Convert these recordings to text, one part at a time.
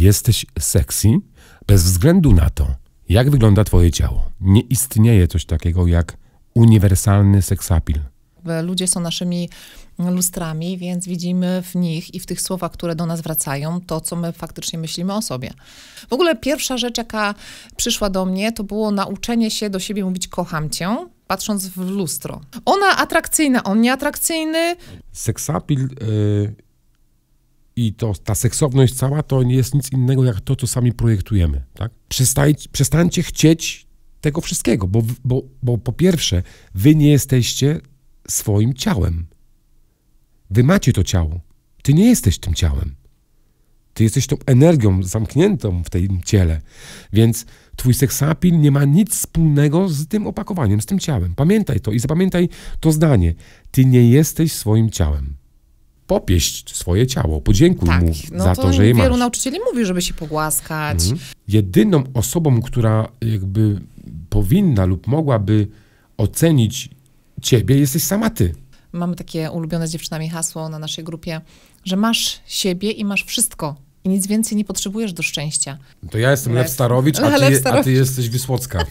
jesteś sexy bez względu na to, jak wygląda twoje ciało. Nie istnieje coś takiego jak uniwersalny seksapil. Ludzie są naszymi lustrami, więc widzimy w nich i w tych słowach, które do nas wracają, to, co my faktycznie myślimy o sobie. W ogóle pierwsza rzecz, jaka przyszła do mnie, to było nauczenie się do siebie mówić kocham cię, patrząc w lustro. Ona atrakcyjna, on nieatrakcyjny. Seksapil y, i to, ta seksowność cała to nie jest nic innego jak to, co sami projektujemy. Tak? przestańcie chcieć tego wszystkiego, bo, bo, bo po pierwsze, wy nie jesteście swoim ciałem. Wy macie to ciało. Ty nie jesteś tym ciałem. Ty jesteś tą energią zamkniętą w tym ciele. Więc twój seksapil nie ma nic wspólnego z tym opakowaniem, z tym ciałem. Pamiętaj to i zapamiętaj to zdanie. Ty nie jesteś swoim ciałem popieść swoje ciało, podziękuj tak, mu no za to, to, że je masz. Wielu nauczycieli mówi, żeby się pogłaskać. Mhm. Jedyną osobą, która jakby powinna lub mogłaby ocenić ciebie, jesteś sama ty. Mamy takie ulubione z dziewczynami hasło na naszej grupie, że masz siebie i masz wszystko. I nic więcej nie potrzebujesz do szczęścia. To ja jestem Lew, Lew Starowicz, a ty, Lew Starowicz. a ty jesteś Wysłocka.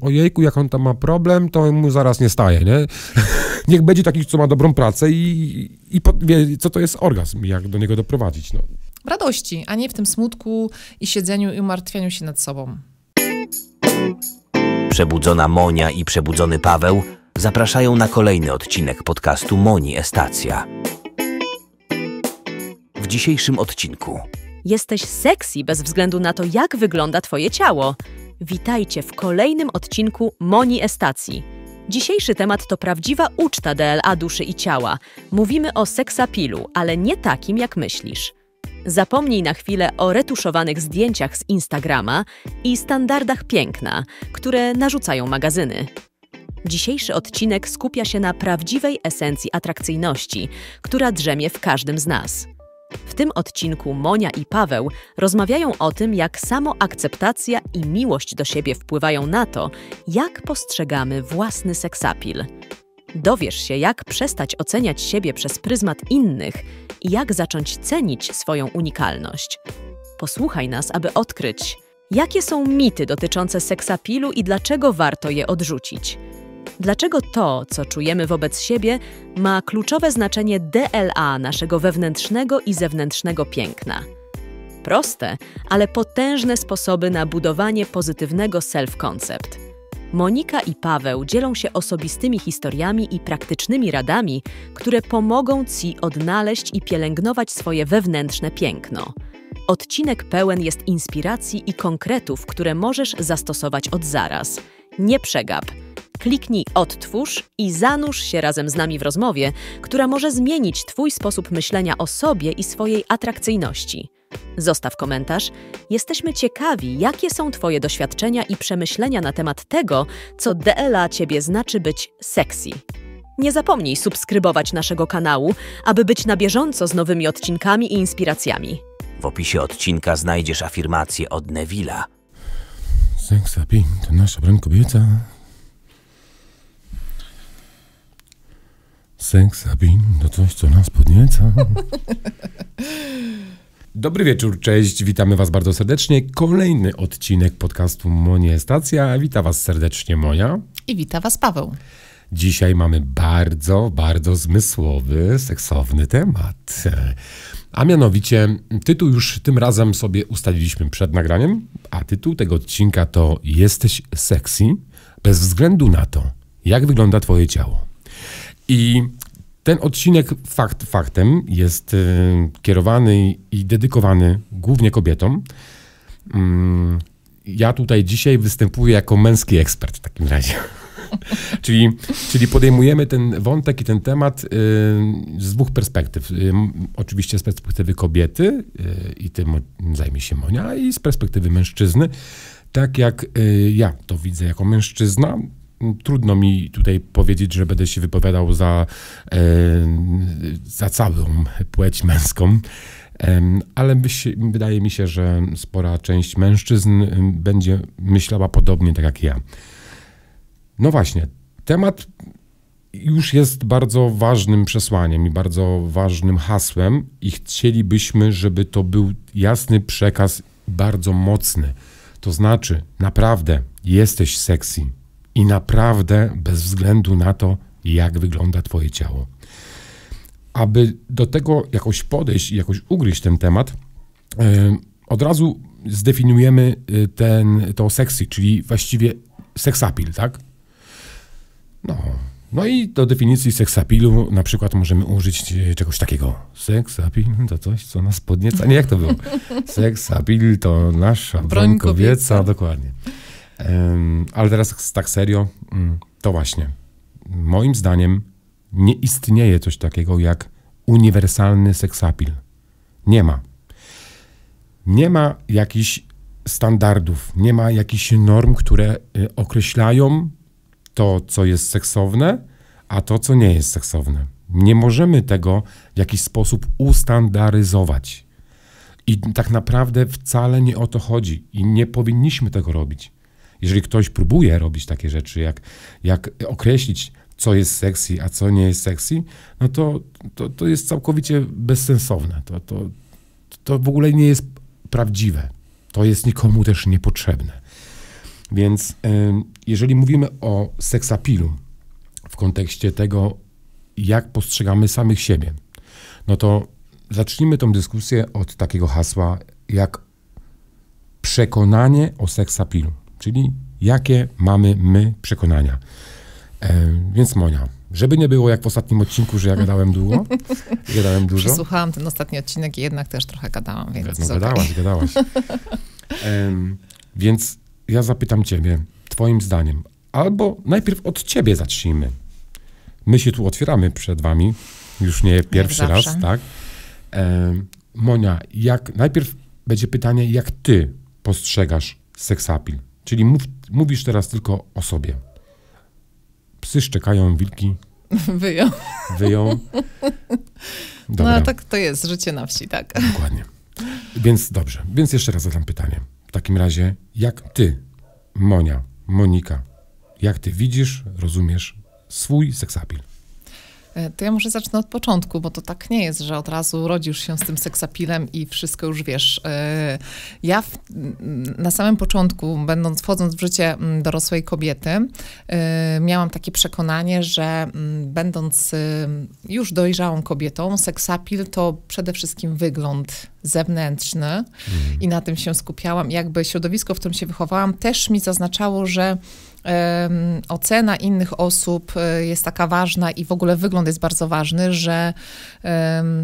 ojejku, jak on tam ma problem, to mu zaraz nie staje, nie? Niech będzie taki, co ma dobrą pracę i, i po, wie, co to jest orgazm, jak do niego doprowadzić, no. W radości, a nie w tym smutku i siedzeniu i umartwieniu się nad sobą. Przebudzona Monia i przebudzony Paweł zapraszają na kolejny odcinek podcastu Moni Estacja. W dzisiejszym odcinku. Jesteś sexy bez względu na to, jak wygląda twoje ciało. Witajcie w kolejnym odcinku Moni Estacji. Dzisiejszy temat to prawdziwa uczta DLA duszy i ciała. Mówimy o seksapilu, ale nie takim jak myślisz. Zapomnij na chwilę o retuszowanych zdjęciach z Instagrama i standardach piękna, które narzucają magazyny. Dzisiejszy odcinek skupia się na prawdziwej esencji atrakcyjności, która drzemie w każdym z nas. W tym odcinku Monia i Paweł rozmawiają o tym, jak samoakceptacja i miłość do siebie wpływają na to, jak postrzegamy własny seksapil. Dowiesz się, jak przestać oceniać siebie przez pryzmat innych i jak zacząć cenić swoją unikalność. Posłuchaj nas, aby odkryć, jakie są mity dotyczące seksapilu i dlaczego warto je odrzucić. Dlaczego to, co czujemy wobec siebie, ma kluczowe znaczenie DLA naszego wewnętrznego i zewnętrznego piękna? Proste, ale potężne sposoby na budowanie pozytywnego self-concept. Monika i Paweł dzielą się osobistymi historiami i praktycznymi radami, które pomogą Ci odnaleźć i pielęgnować swoje wewnętrzne piękno. Odcinek pełen jest inspiracji i konkretów, które możesz zastosować od zaraz. Nie przegap! Kliknij Odtwórz i zanurz się razem z nami w rozmowie, która może zmienić Twój sposób myślenia o sobie i swojej atrakcyjności. Zostaw komentarz. Jesteśmy ciekawi, jakie są Twoje doświadczenia i przemyślenia na temat tego, co DLA Ciebie znaczy być sexy. Nie zapomnij subskrybować naszego kanału, aby być na bieżąco z nowymi odcinkami i inspiracjami. W opisie odcinka znajdziesz afirmację od Neville'a. Seks to nasza broń kobieca. Seks, Sabin, no to coś, co nas podnieca. Dobry wieczór, cześć, witamy Was bardzo serdecznie. Kolejny odcinek podcastu Monie Stacja. Wita Was serdecznie Moja. I wita Was Paweł. Dzisiaj mamy bardzo, bardzo zmysłowy, seksowny temat. A mianowicie tytuł już tym razem sobie ustaliliśmy przed nagraniem, a tytuł tego odcinka to Jesteś sexy bez względu na to, jak wygląda Twoje ciało. I ten odcinek fakt faktem jest y, kierowany i dedykowany głównie kobietom. Mm, ja tutaj dzisiaj występuję jako męski ekspert w takim razie. czyli, czyli podejmujemy ten wątek i ten temat y, z dwóch perspektyw. Y, oczywiście z perspektywy kobiety i tym zajmie się Monia, i z perspektywy mężczyzny. Tak jak ja to widzę jako mężczyzna, trudno mi tutaj powiedzieć, że będę się wypowiadał za, e, za całą płeć męską. Ale wydaje mi się, że spora część mężczyzn będzie myślała podobnie tak jak ja. No właśnie, temat już jest bardzo ważnym przesłaniem i bardzo ważnym hasłem, i chcielibyśmy, żeby to był jasny przekaz, bardzo mocny. To znaczy, naprawdę jesteś sexy i naprawdę bez względu na to, jak wygląda Twoje ciało. Aby do tego jakoś podejść i jakoś ugryźć ten temat, od razu zdefiniujemy y, ten, to sexy, czyli właściwie seksapil, tak? No, no i do definicji seksapilu na przykład możemy użyć y, czegoś takiego. Seksapil to coś, co nas podnieca. Nie, jak to było? Seksapil to nasza broń kobieca. Dokładnie. Ale teraz tak serio, mm, to właśnie. Moim zdaniem nie istnieje coś takiego jak uniwersalny seksapil. Nie ma. Nie ma jakichś standardów, nie ma jakichś norm, które y, określają to, co jest seksowne, a to, co nie jest seksowne. Nie możemy tego w jakiś sposób ustandaryzować. I tak naprawdę wcale nie o to chodzi i nie powinniśmy tego robić. Jeżeli ktoś próbuje robić takie rzeczy, jak, jak określić, co jest sexy, a co nie jest sexy, no to, to, to jest całkowicie bezsensowne. To, to, to w ogóle nie jest prawdziwe. To jest nikomu też niepotrzebne. Więc jeżeli mówimy o seksapilu w kontekście tego, jak postrzegamy samych siebie, no to zacznijmy tę dyskusję od takiego hasła jak przekonanie o seksapilu czyli jakie mamy my przekonania. E, więc Monia, żeby nie było jak w ostatnim odcinku, że ja gadałem długo, gadałem dużo. Przesłuchałam ten ostatni odcinek i jednak też trochę gadałam, więc No gadałaś, okay. gadałaś. E, więc ja zapytam ciebie, twoim zdaniem, albo najpierw od ciebie zacznijmy. My się tu otwieramy przed wami, już nie pierwszy raz, tak? E, Monia, jak, najpierw będzie pytanie, jak ty postrzegasz seksapil? Czyli mów, mówisz teraz tylko o sobie. Psy szczekają, wilki. Wyją. Wyją. No, Dobra. No a tak to jest, życie na wsi, tak. Dokładnie. Więc dobrze, więc jeszcze raz zadam pytanie. W takim razie, jak ty, Monia, Monika, jak ty widzisz, rozumiesz swój seksapil? E, to ja może zacznę od początku, bo to tak nie jest, że od razu rodzisz się z tym seksapilem i wszystko już wiesz. E, ja w, na samym początku, będąc, wchodząc w życie dorosłej kobiety, e, miałam takie przekonanie, że będąc y, już dojrzałą kobietą, seksapil to przede wszystkim wygląd zewnętrzny mhm. i na tym się skupiałam. Jakby środowisko, w którym się wychowałam, też mi zaznaczało, że ocena innych osób e, jest taka ważna i w ogóle wygląd jest bardzo ważny, że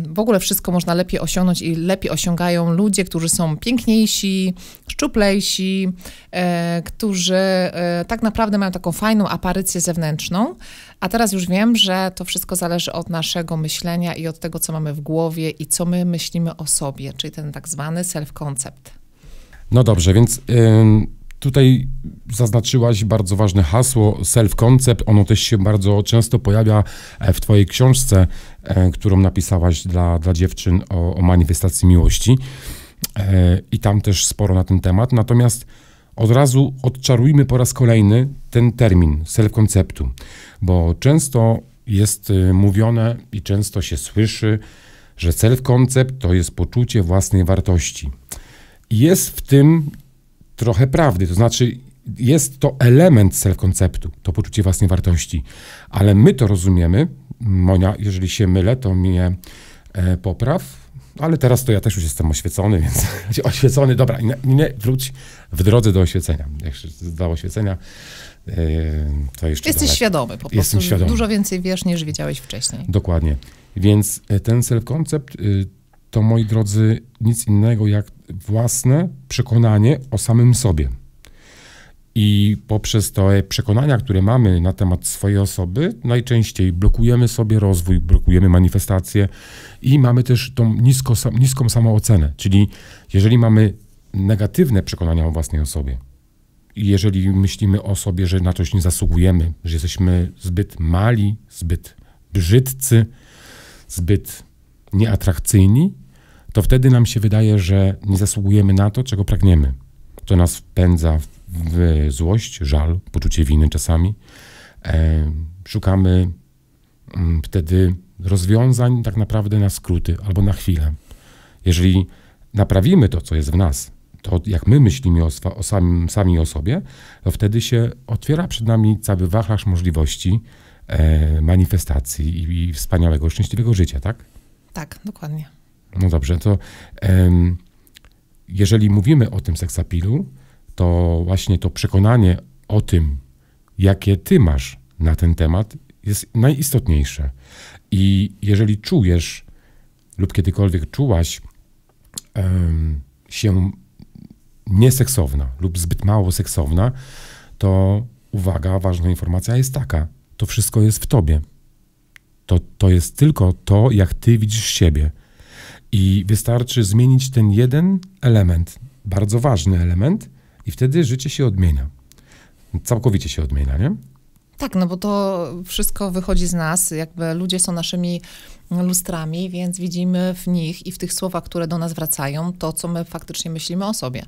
w ogóle wszystko można lepiej osiągnąć i lepiej osiągają ludzie, którzy są piękniejsi, szczuplejsi, e, którzy e, tak naprawdę mają taką fajną aparycję zewnętrzną. A teraz już wiem, że to wszystko zależy od naszego myślenia i od tego, co mamy w głowie i co my myślimy o sobie, czyli ten tak zwany self-concept. No dobrze, więc. Tutaj zaznaczyłaś bardzo ważne hasło self-concept. Ono też się bardzo często pojawia e, w Twojej książce, e, którą napisałaś dla, dla dziewczyn o, o manifestacji miłości. E, I tam też sporo na ten temat. Natomiast od razu odczarujmy po raz kolejny ten termin self conceptu bo często jest y, mówione i często się słyszy, że self concept to jest poczucie własnej wartości. Jest w tym trochę prawdy. To znaczy, jest to element self-konceptu, to poczucie własnej wartości, ale my to rozumiemy. Monia, jeżeli się mylę, to mnie e, popraw. Ale teraz to ja też już jestem oświecony, więc oświecony, dobra, nie, nie, wróć w drodze do oświecenia. Jak się do oświecenia, e, to jeszcze Jesteś daleko. świadomy po prostu, świadomy. dużo więcej wiesz niż wiedziałeś wcześniej. Dokładnie. Więc e, ten self-koncept y, to moi drodzy, nic innego jak własne przekonanie o samym sobie. I poprzez te przekonania, które mamy na temat swojej osoby, najczęściej blokujemy sobie rozwój, blokujemy manifestację i mamy też tą nisko, niską samoocenę. Czyli jeżeli mamy negatywne przekonania o własnej osobie, jeżeli myślimy o sobie, że na coś nie zasługujemy, że jesteśmy zbyt mali, zbyt brzydcy, zbyt nieatrakcyjni, to wtedy nam się wydaje, że nie zasługujemy na to, czego pragniemy. To nas wpędza w złość, żal, poczucie winy czasami. E, szukamy mm, wtedy rozwiązań tak naprawdę na skróty albo na chwilę. Jeżeli naprawimy to, co jest w nas, to jak my myślimy o, o samym, sami o sobie, to wtedy się otwiera przed nami cały wachlarz możliwości e, manifestacji i, i wspaniałego, szczęśliwego życia, tak? Tak, dokładnie. No dobrze, to jeżeli mówimy o tym seksapilu, to właśnie to przekonanie o tym, jakie ty masz na ten temat, jest najistotniejsze. I jeżeli czujesz lub kiedykolwiek czułaś się nieseksowna lub zbyt mało seksowna, to uwaga, ważna informacja jest taka: to wszystko jest w tobie. To, to jest tylko to, jak ty widzisz siebie. I wystarczy zmienić ten jeden element, bardzo ważny element, i wtedy życie się odmienia. Całkowicie się odmienia, nie? Tak, no bo to wszystko wychodzi z nas, jakby ludzie są naszymi lustrami, więc widzimy w nich i w tych słowach, które do nas wracają, to, co my faktycznie myślimy o sobie.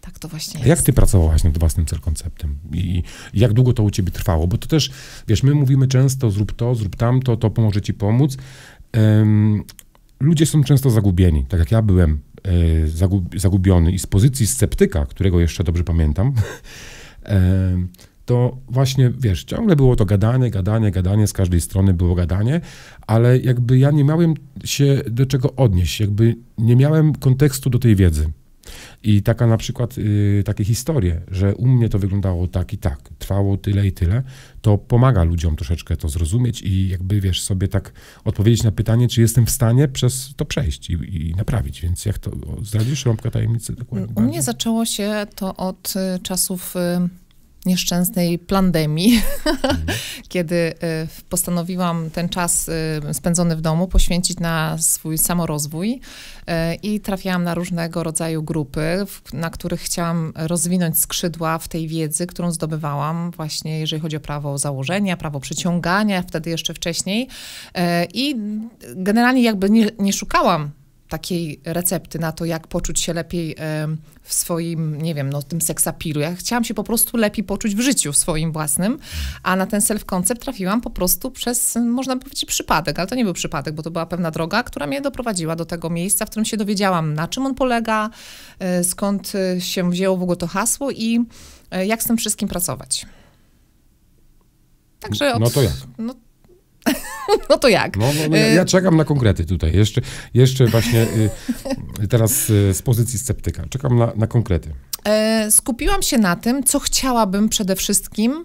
Tak to właśnie jest. Jak ty pracowałaś nad własnym cel-konceptem I jak długo to u ciebie trwało? Bo to też, wiesz, my mówimy często, zrób to, zrób tamto, to pomoże ci pomóc ludzie są często zagubieni, tak jak ja byłem e, zagubiony i z pozycji sceptyka, którego jeszcze dobrze pamiętam, e, to właśnie, wiesz, ciągle było to gadanie, gadanie, gadanie, z każdej strony było gadanie, ale jakby ja nie miałem się do czego odnieść, jakby nie miałem kontekstu do tej wiedzy. I taka na przykład, y, takie historie, że u mnie to wyglądało tak i tak, trwało tyle i tyle, to pomaga ludziom troszeczkę to zrozumieć i jakby, wiesz, sobie tak odpowiedzieć na pytanie, czy jestem w stanie przez to przejść i, i naprawić. Więc jak to, zdradzisz rąbkę tajemnicy dokładnie? U bardzo? mnie zaczęło się to od y, czasów... Y nieszczęsnej pandemii, mhm. kiedy y, postanowiłam ten czas y, spędzony w domu poświęcić na swój samorozwój y, i trafiałam na różnego rodzaju grupy, na których chciałam rozwinąć skrzydła w tej wiedzy, którą zdobywałam właśnie jeżeli chodzi o prawo założenia, prawo przyciągania, wtedy jeszcze wcześniej i generalnie jakby nie, nie szukałam takiej recepty na to, jak poczuć się lepiej w swoim, nie wiem, no tym seksapilu. Ja chciałam się po prostu lepiej poczuć w życiu, w swoim własnym, a na ten self-concept trafiłam po prostu przez, można powiedzieć, przypadek, ale to nie był przypadek, bo to była pewna droga, która mnie doprowadziła do tego miejsca, w którym się dowiedziałam, na czym on polega, e, skąd e, się wzięło w ogóle to hasło i e, jak z tym wszystkim pracować. Także od, no to jak? No, No to jak? No, no, no ja, czekam na konkrety tutaj. Jeszcze, jeszcze właśnie y, teraz y, z pozycji sceptyka. Czekam na, na konkrety. E, skupiłam się na tym, co chciałabym przede wszystkim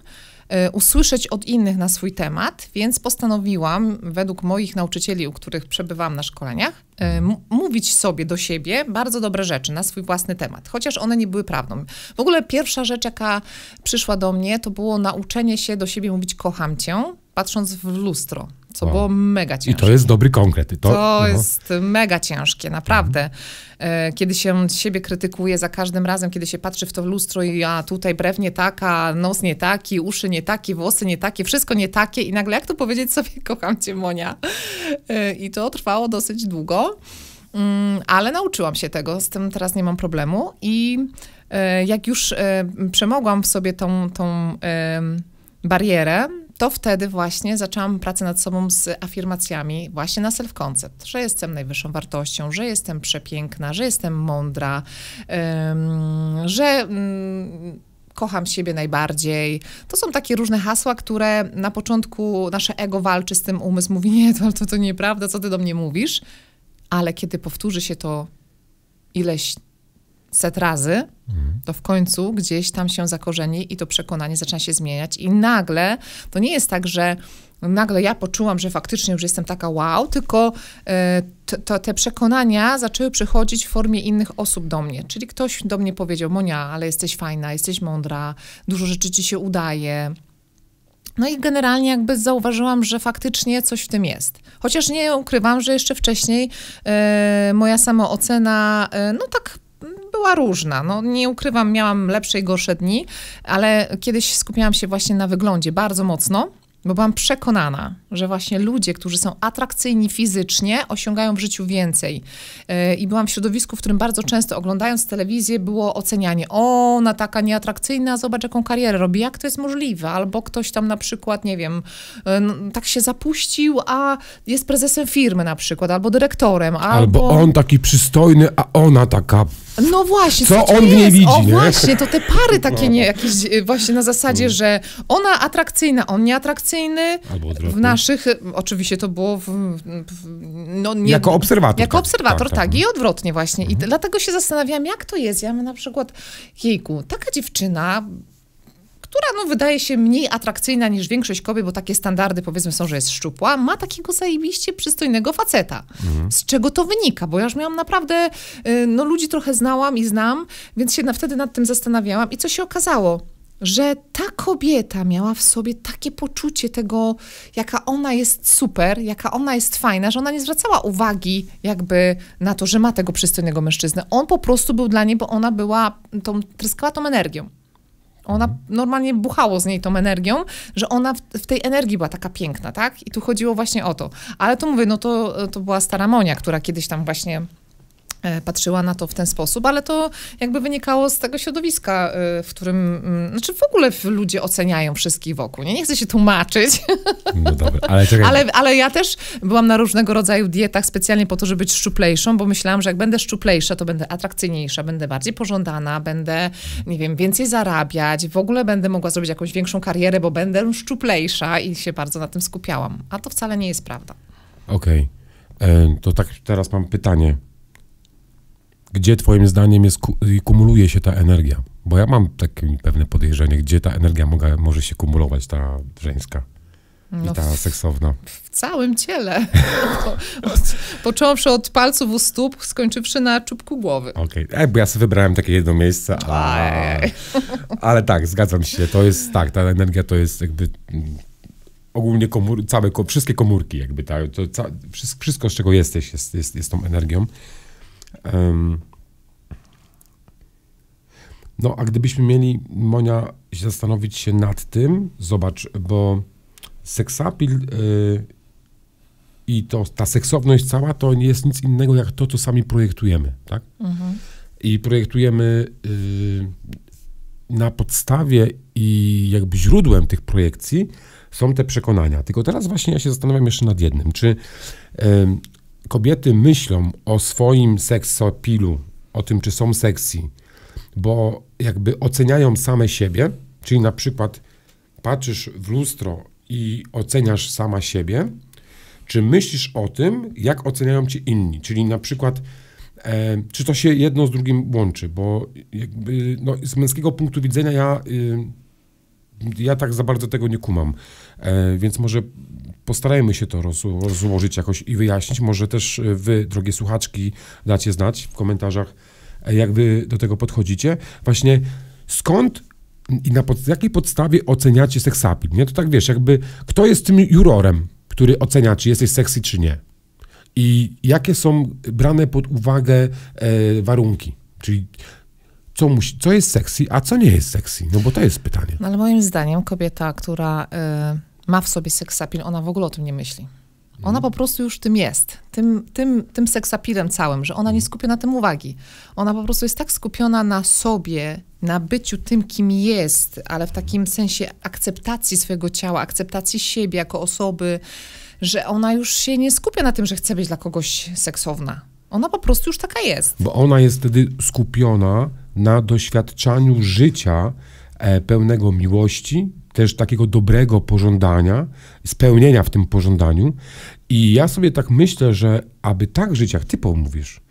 e, usłyszeć od innych na swój temat, więc postanowiłam, według moich nauczycieli, u których przebywam na szkoleniach, e, mhm. mówić sobie do siebie bardzo dobre rzeczy na swój własny temat, chociaż one nie były prawdą. W ogóle pierwsza rzecz, jaka przyszła do mnie, to było nauczenie się do siebie mówić kocham cię, patrząc w lustro, co wow. było mega ciężkie. I to jest dobry konkret. To, to no. jest mega ciężkie, naprawdę. Mhm. Kiedy się siebie krytykuje za każdym razem, kiedy się patrzy w to lustro i ja tutaj brew nie taka, nos nie taki, uszy nie takie, włosy nie takie, wszystko nie takie i nagle jak to powiedzieć sobie, kocham cię Monia. E, I to trwało dosyć długo. Mm, ale nauczyłam się tego, z tym teraz nie mam problemu i e, jak już przemogłam w sobie tą, tą barierę, to wtedy właśnie zaczęłam pracę nad sobą z afirmacjami właśnie na self-concept, że jestem najwyższą wartością, że jestem przepiękna, że jestem mądra, że mm, kocham siebie najbardziej. To są takie różne hasła, które na początku nasze ego walczy z tym, umysł mówi, nie, to, to, to nieprawda, co ty do mnie mówisz? Ale kiedy powtórzy się to ileś set razy, to w końcu gdzieś tam się zakorzeni i to przekonanie zaczyna się zmieniać. I nagle to nie jest tak, że nagle ja poczułam, że faktycznie już jestem taka wow, tylko e, to, te przekonania zaczęły przychodzić w formie innych osób do mnie. Czyli ktoś do mnie powiedział: Monia, ale jesteś fajna, jesteś mądra, dużo rzeczy ci się udaje. No i generalnie jakby zauważyłam, że faktycznie coś w tym jest. Chociaż nie ukrywam, że jeszcze wcześniej y, moja samoocena, y, no tak była różna. No, nie ukrywam, miałam lepsze i gorsze dni, ale kiedyś skupiałam się właśnie na wyglądzie bardzo mocno bo byłam przekonana, że właśnie ludzie, którzy są atrakcyjni fizycznie, osiągają w życiu więcej. E, I byłam w środowisku, w którym bardzo często oglądając telewizję było ocenianie, o, ona taka nieatrakcyjna, zobacz jaką karierę robi, jak to jest możliwe, albo ktoś tam na przykład, nie wiem, e, tak się zapuścił, a jest prezesem firmy na przykład, albo dyrektorem, albo... albo on taki przystojny, a ona taka no właśnie, co, co on jest? nie widzi. O nie? właśnie, to te pary takie no. nie, jakieś e, właśnie na zasadzie, no. że ona atrakcyjna, on nieatrakcyjny, w naszych, oczywiście to było w, w, no nie, jako obserwator. Jako tak, obserwator, tak, tak, tak, no. i odwrotnie właśnie. Mhm. I dlatego się zastanawiam, jak to jest. Ja mam na przykład, jejku, taka dziewczyna która no, wydaje się mniej atrakcyjna niż większość kobiet, bo takie standardy powiedzmy są, że jest szczupła, ma takiego zajebiście przystojnego faceta. Mhm. Z czego to wynika? Bo ja już miałam naprawdę, y, no ludzi trochę znałam i znam, więc się na, wtedy nad tym zastanawiałam i co się okazało? że ta kobieta miała w sobie takie poczucie tego, jaka ona jest super, jaka ona jest fajna, że ona nie zwracała uwagi jakby na to, że ma tego przystojnego mężczyznę. On po prostu był dla niej, bo ona była, tą, tryskała tą energią. Ona mhm. normalnie buchało z niej tą energią, że ona w, w, tej energii była taka piękna, tak? I tu chodziło właśnie o to. Ale to mówię, no to, to była stara Monia, która kiedyś tam właśnie E, patrzyła na to w ten sposób, ale to jakby wynikało z tego środowiska, e, w którym, mm, znaczy w ogóle ludzie oceniają wszystkich wokół, nie? Nie chcę się tłumaczyć. No dobra, ale, ale Ale ja też byłam na różnego rodzaju dietach specjalnie po to, żeby być szczuplejszą, bo myślałam, że jak będę szczuplejsza, to będę atrakcyjniejsza, będę bardziej pożądana, będę, nie wiem, więcej zarabiać, w ogóle będę mogła zrobić jakąś większą karierę, bo będę szczuplejsza i się bardzo na tym skupiałam. A to wcale nie jest prawda. Okej. Okay. E, to tak teraz mam pytanie gdzie Twoim zdaniem jest, kumuluje się ta energia? Bo ja mam takie pewne podejrzenie, gdzie ta energia mogę, może się kumulować, ta żeńska no i ta seksowna. W, całym ciele. od, począwszy od palców u stóp, skończywszy na czubku głowy. Okej, okay. E, bo ja sobie wybrałem takie jedno miejsce. A... Ale tak, zgadzam się. To jest tak, ta energia to jest jakby mm, ogólnie komór, całe, wszystkie komórki jakby, tak, to, ca, wszystko z czego jesteś jest, jest, jest tą energią. No, a gdybyśmy mieli, Monia, zastanowić się nad tym, zobacz, bo seksapil y, i to, ta seksowność cała to nie jest nic innego jak to, co sami projektujemy, tak? Mhm. I projektujemy y, na podstawie i jakby źródłem tych projekcji są te przekonania. Tylko teraz właśnie ja się zastanawiam jeszcze nad jednym, czy kobiety myślą o swoim seksopilu, o tym, czy są seksy, bo jakby oceniają same siebie, czyli na przykład patrzysz w lustro i oceniasz sama siebie, czy myślisz o tym, jak oceniają ci inni, czyli na przykład e, czy to się jedno z drugim łączy, bo jakby, no, z męskiego punktu widzenia ja, y, ja tak za bardzo tego nie kumam, e, więc może postarajmy się to roz, rozłożyć jakoś i wyjaśnić. Może też e, wy, drogie słuchaczki, dacie znać w komentarzach, e, jak wy do tego podchodzicie. Właśnie skąd i na pod, jakiej podstawie oceniacie seksapil? Nie, to tak wiesz, jakby kto jest tym jurorem, który ocenia, czy jesteś seksy, czy nie? I jakie są brane pod uwagę e, warunki? Czyli co, musi, co jest sexy, a co nie jest sexy? No bo to jest pytanie. No ale moim zdaniem kobieta, która y, ma w sobie seksapil, ona w ogóle o tym nie myśli. Ona mm. po prostu już tym jest, tym, tym, tym seksapilem całym, że ona nie mhm. skupia na tym uwagi. Ona po prostu jest tak skupiona na sobie, na byciu tym, kim jest, ale w takim sensie akceptacji swojego ciała, akceptacji siebie jako osoby, że ona już się nie skupia na tym, że chce być dla kogoś seksowna. Ona po prostu już taka jest. Bo ona jest wtedy skupiona na doświadczaniu życia e, pełnego miłości, też takiego dobrego pożądania, spełnienia w tym pożądaniu. I ja sobie tak myślę, że aby tak żyć, jak ty mówisz,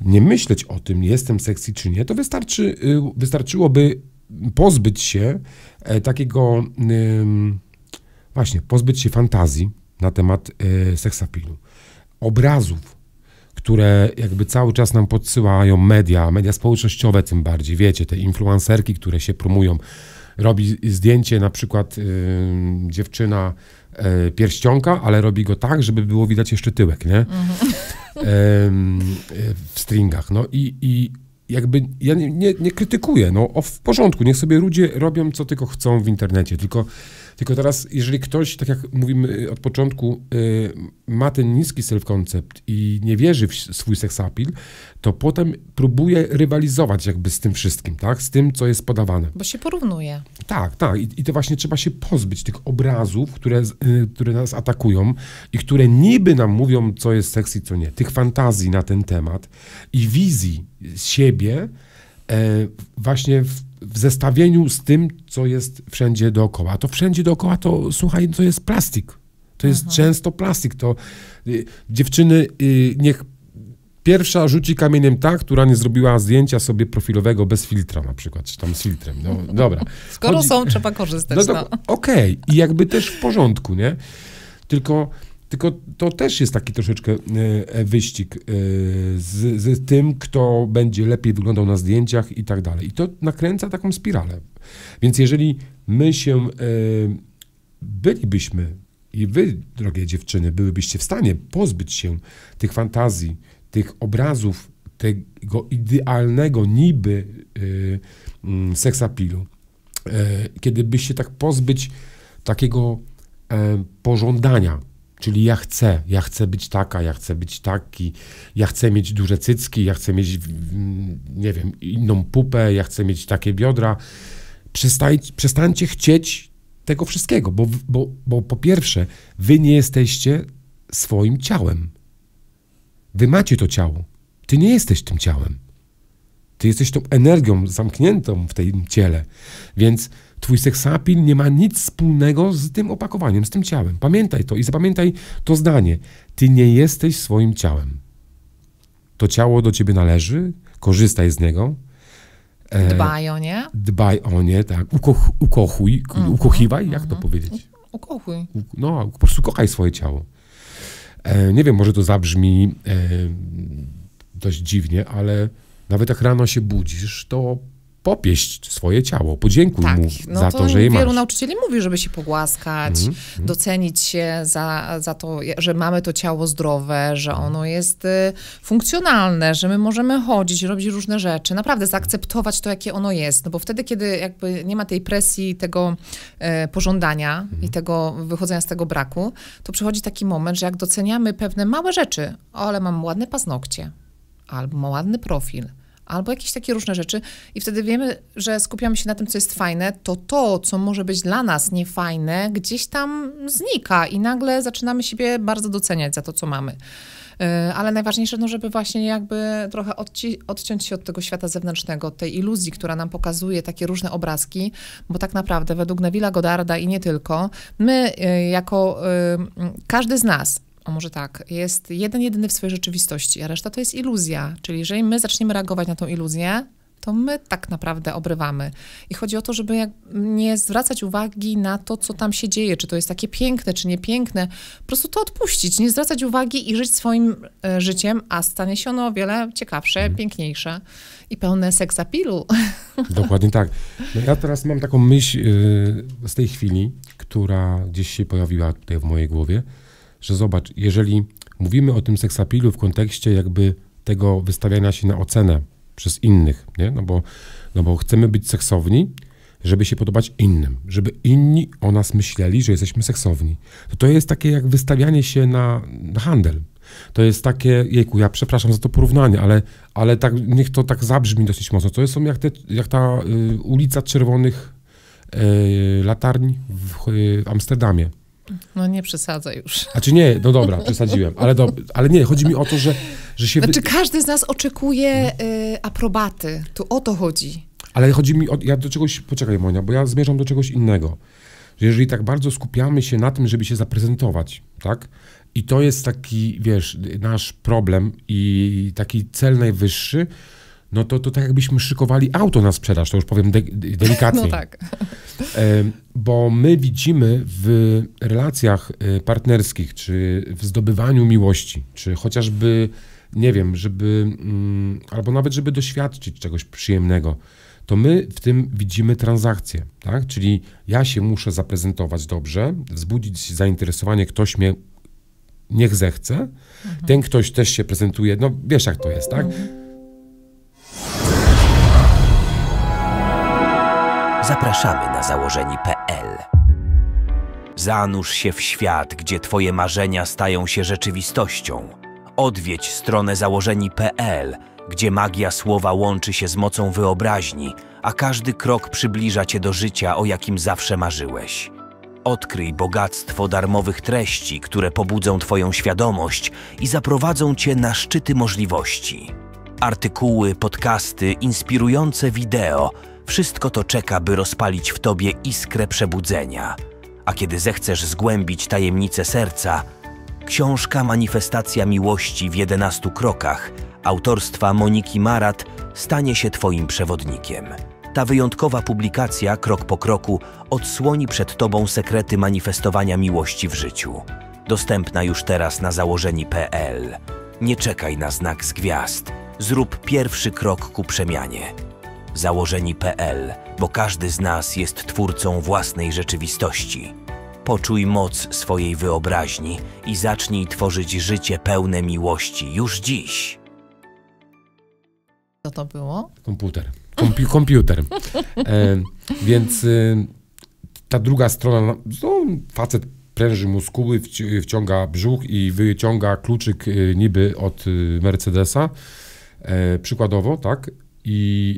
nie myśleć o tym, jestem seksy czy nie, to wystarczy, y, wystarczyłoby pozbyć się e, takiego, właśnie, pozbyć się fantazji na temat e, seksapilu, obrazów, które jakby cały czas nam podsyłają media, media społecznościowe tym bardziej, wiecie, te influencerki, które się promują, robi zdjęcie na przykład y, dziewczyna e, pierścionka, ale robi go tak, żeby było widać jeszcze tyłek, nie? Mm-hmm. w stringach. No i, i jakby ja nie, nie, nie krytykuję, no o, w porządku, niech sobie ludzie robią co tylko chcą w internecie, tylko tylko teraz, jeżeli ktoś, tak jak mówimy y, od początku, y, ma ten niski self-concept i nie wierzy w swój seksapil, to potem próbuje rywalizować jakby z tym wszystkim, tak? Z tym, co jest podawane. Bo się porównuje. Tak, tak. I, i to właśnie trzeba się pozbyć tych obrazów, które, y, które nas atakują i które niby nam mówią, co jest seks i co nie. Tych fantazji na ten temat i wizji siebie e, właśnie w w zestawieniu z tym, co jest wszędzie dookoła. To wszędzie dookoła to, słuchaj, to jest plastik. To jest Aha. Mhm. często plastik. To y, dziewczyny y, niech pierwsza rzuci kamieniem ta, która nie zrobiła zdjęcia sobie profilowego bez filtra na przykład, czy tam z filtrem. No dobra. Skoro Chodzi... są, trzeba korzystać. No, no. Okej, okay. i jakby też w porządku, nie? Tylko tylko to też jest taki troszeczkę e, e, wyścig e, z, z tym, kto będzie lepiej wyglądał na zdjęciach i tak dalej. I to nakręca taką spiralę. Więc jeżeli my się bylibyśmy i wy, drogie dziewczyny, byłybyście w stanie pozbyć się tych fantazji, tych obrazów, tego idealnego niby mm, seksapilu, yy, kiedy byście tak pozbyć takiego pożądania Czyli ja chcę, ja chcę być taka, ja chcę być taki, ja chcę mieć duże cycki, ja chcę mieć, mm, nie wiem, inną pupę, ja chcę mieć takie biodra. Przestań, przestańcie chcieć tego wszystkiego, bo, bo, bo po pierwsze, wy nie jesteście swoim ciałem. Wy macie to ciało. Ty nie jesteś tym ciałem. Ty jesteś tą energią zamkniętą w tym ciele. Więc Twój seksapil nie ma nic wspólnego z tym opakowaniem, z tym ciałem. Pamiętaj to i zapamiętaj to zdanie. Ty nie jesteś swoim ciałem. To ciało do ciebie należy, korzystaj z niego. E, dbaj o nie. Dbaj o nie, tak. Ukoch, ukochuj, mhm, ukochiwaj, jak to mhm. powiedzieć? Ukochuj. no, po prostu kochaj swoje ciało. E, nie wiem, może to zabrzmi e, dość dziwnie, ale nawet jak rano się budzisz, to popieść swoje ciało, podziękuj tak, mu no za to, to, że je masz. Wielu nauczycieli mówi, żeby się pogłaskać, mm -hmm. docenić się za, za to, że mamy to ciało zdrowe, że mhm. ono jest y, funkcjonalne, że my możemy chodzić, robić różne rzeczy. Naprawdę zaakceptować to, jakie ono jest, no bo wtedy, kiedy jakby nie ma tej presji, tego e, pożądania mm -hmm. i mhm. tego wychodzenia z tego braku, to przychodzi taki moment, że jak doceniamy pewne małe rzeczy, o, ale mam ładne paznokcie, albo mam ładny profil, albo jakieś takie różne rzeczy i wtedy wiemy, że skupiamy się na tym, co jest fajne, to to, co może być dla nas niefajne, gdzieś tam znika i nagle zaczynamy siebie bardzo doceniać za to, co mamy. Y, ale najważniejsze, no, żeby właśnie jakby trochę odci- odciąć się od tego świata zewnętrznego, od tej iluzji, która nam pokazuje takie różne obrazki, bo tak naprawdę według Neville'a Godarda i nie tylko, my y, jako y, każdy z nas o może tak, jest jeden jedyny w swojej rzeczywistości, a reszta to jest iluzja. Czyli jeżeli my zaczniemy reagować na tą iluzję, to my tak naprawdę obrywamy. I chodzi o to, żeby jak nie zwracać uwagi na to, co tam się dzieje, czy to jest takie piękne, czy niepiękne. Po prostu to odpuścić, nie zwracać uwagi i żyć swoim e, życiem, a stanie się ono o wiele ciekawsze, mm. piękniejsze i pełne seksapilu. Dokładnie tak. No ja teraz mam taką myśl y, z tej chwili, która gdzieś się pojawiła tutaj w mojej głowie że zobacz, jeżeli mówimy o tym seksapilu w kontekście jakby tego wystawiania się na ocenę przez innych, nie? No, bo, no bo chcemy być seksowni, żeby się podobać innym, żeby inni o nas myśleli, że jesteśmy seksowni. To, to jest takie jak wystawianie się na, na handel. To jest takie, jejku, ja przepraszam za to porównanie, ale, ale tak, niech to tak zabrzmi dosyć mocno. To są jak, te, jak ta y, ulica czerwonych y, latarni w y, Amsterdamie. No nie przesadzaj już. A czy nie, no dobra, przesadziłem, ale, do, ale nie, chodzi mi o to, że, że się... Znaczy każdy z nas oczekuje y, aprobaty, tu o to chodzi. Ale chodzi mi o... Ja do czegoś... Poczekaj Monia, bo ja zmierzam do czegoś innego. Że jeżeli tak bardzo skupiamy się na tym, żeby się zaprezentować, tak? I to jest taki, wiesz, nasz problem i taki cel najwyższy, no to, to tak jakbyśmy szykowali auto na sprzedaż, to już powiem de no delikatnie. No tak bo my widzimy w relacjach y, partnerskich, czy w zdobywaniu miłości, czy chociażby, nie wiem, żeby, mm, albo nawet żeby doświadczyć czegoś przyjemnego, to my w tym widzimy transakcję, tak? Czyli ja się muszę zaprezentować dobrze, wzbudzić zainteresowanie, ktoś mnie niech zechce, mhm. ten ktoś też się prezentuje, no wiesz jak to jest, tak? Mhm zapraszamy na założeni.pl. Zanurz się w świat, gdzie Twoje marzenia stają się rzeczywistością. Odwiedź stronę założeni.pl, gdzie magia słowa łączy się z mocą wyobraźni, a każdy krok przybliża Cię do życia, o jakim zawsze marzyłeś. Odkryj bogactwo darmowych treści, które pobudzą Twoją świadomość i zaprowadzą Cię na szczyty możliwości. Artykuły, podcasty, inspirujące wideo – wszystko to czeka, by rozpalić w tobie iskrę przebudzenia. A kiedy zechcesz zgłębić tajemnice serca, książka Manifestacja Miłości w 11 krokach autorstwa Moniki Marat stanie się twoim przewodnikiem. Ta wyjątkowa publikacja krok po kroku odsłoni przed tobą sekrety manifestowania miłości w życiu. Dostępna już teraz na założeni.pl. Nie czekaj na znak z gwiazd. Zrób pierwszy krok ku przemianie założeni.pl, bo każdy z nas jest twórcą własnej rzeczywistości. Poczuj moc swojej wyobraźni i zacznij tworzyć życie pełne miłości już dziś. Co to było? Komputer. Kompi komputer. E, więc y, ta druga strona, no, no facet pręży muskuły, wciąga brzuch i wyciąga kluczyk y, niby od y, Mercedesa, e, przykładowo, tak? i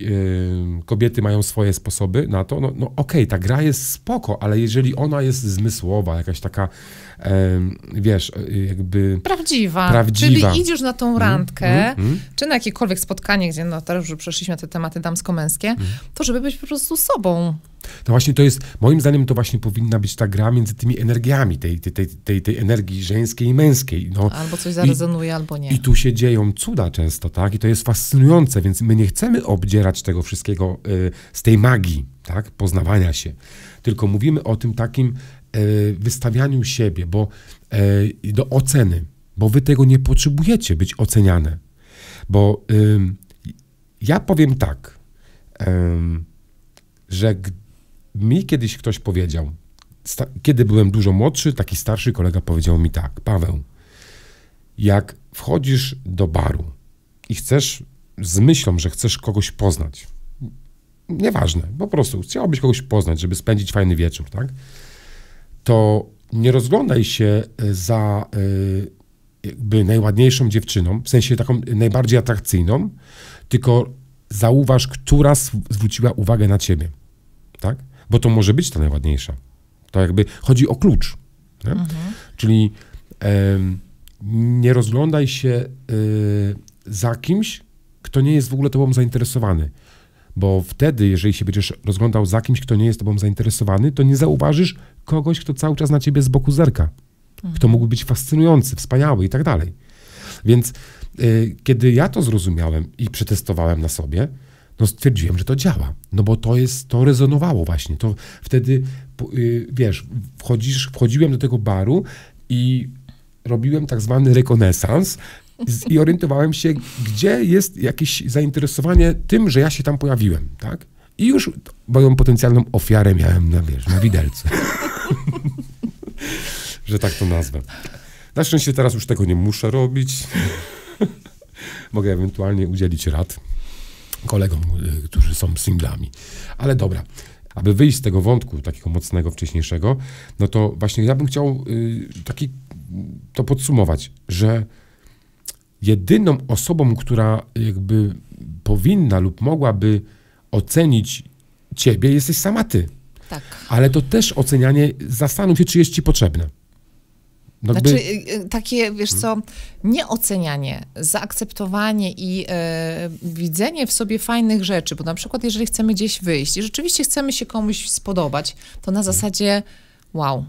kobiety mają swoje sposoby na to, no, no okej, okay, ta gra jest spoko, ale jeżeli ona jest zmysłowa, jakaś taka, wiesz, jakby... Prawdziwa. prawdziwa. Czyli idziesz na tą mm, randkę, mm, mm, mm. czy na jakiekolwiek spotkanie, gdzie no teraz już przeszliśmy te tematy damsko-męskie, mm. to żeby być po prostu sobą to właśnie to jest, moim zdaniem to właśnie powinna być ta gra między tymi energiami, tej, tej, tej, tej energii żeńskiej i męskiej. No. Albo coś zarezonuje, I, albo nie. I tu się dzieją cuda często, tak? I to jest fascynujące, więc my nie chcemy obdzierać tego wszystkiego y, z tej magii, tak? Poznawania się. Tylko mówimy o tym takim y, wystawianiu siebie, bo y, do oceny, bo wy tego nie potrzebujecie być oceniane. Bo ja powiem tak, że gdy mi kiedyś ktoś powiedział, kiedy byłem dużo młodszy, taki starszy kolega powiedział mi tak: Paweł, jak wchodzisz do baru i chcesz, z myślą, że chcesz kogoś poznać, nieważne, po prostu chciałbyś kogoś poznać, żeby spędzić fajny wieczór, tak? To nie rozglądaj się e, za e, jakby najładniejszą dziewczyną, w sensie taką najbardziej atrakcyjną, tylko zauważ, która zwróciła uwagę na ciebie, tak? bo to może być ta najładniejsza. To jakby chodzi o klucz. Mhm. Czyli e, nie rozglądaj się y, za kimś, kto nie jest w ogóle tobą zainteresowany. Bo wtedy, jeżeli się będziesz rozglądał za kimś, kto nie jest tobą zainteresowany, to nie zauważysz kogoś, kto cały czas na ciebie z boku zerka. Mhm. Kto mógłby być fascynujący, wspaniały i tak dalej. Więc y, kiedy ja to zrozumiałem i przetestowałem na sobie, no stwierdziłem, że to działa. No bo to jest, to rezonowało właśnie. To wtedy, y, wiesz, wchodzisz, wchodziłem do tego baru i robiłem tak zwany rekonesans i orientowałem się, gdzie jest jakieś zainteresowanie tym, że ja się tam pojawiłem, tak? I już moją potencjalną ofiarę miałem na, wiesz, na widelcu. że tak to nazwę. Na szczęście teraz już tego nie muszę robić. Mogę ewentualnie udzielić rad kolegom, y, którzy są singlami. Ale dobra, aby wyjść z tego wątku takiego mocnego, wcześniejszego, no to właśnie ja bym chciał y, taki to podsumować, że jedyną osobą, która jakby powinna lub mogłaby ocenić ciebie, jesteś sama ty. Tak. Ale to też ocenianie, zastanów się, czy jest ci potrzebne. No znaczy, y, y, takie, wiesz co, nieocenianie, zaakceptowanie i e, widzenie w sobie fajnych rzeczy, bo na przykład, jeżeli chcemy gdzieś wyjść i rzeczywiście chcemy się komuś spodobać, to na mhm. zasadzie wow, mhm.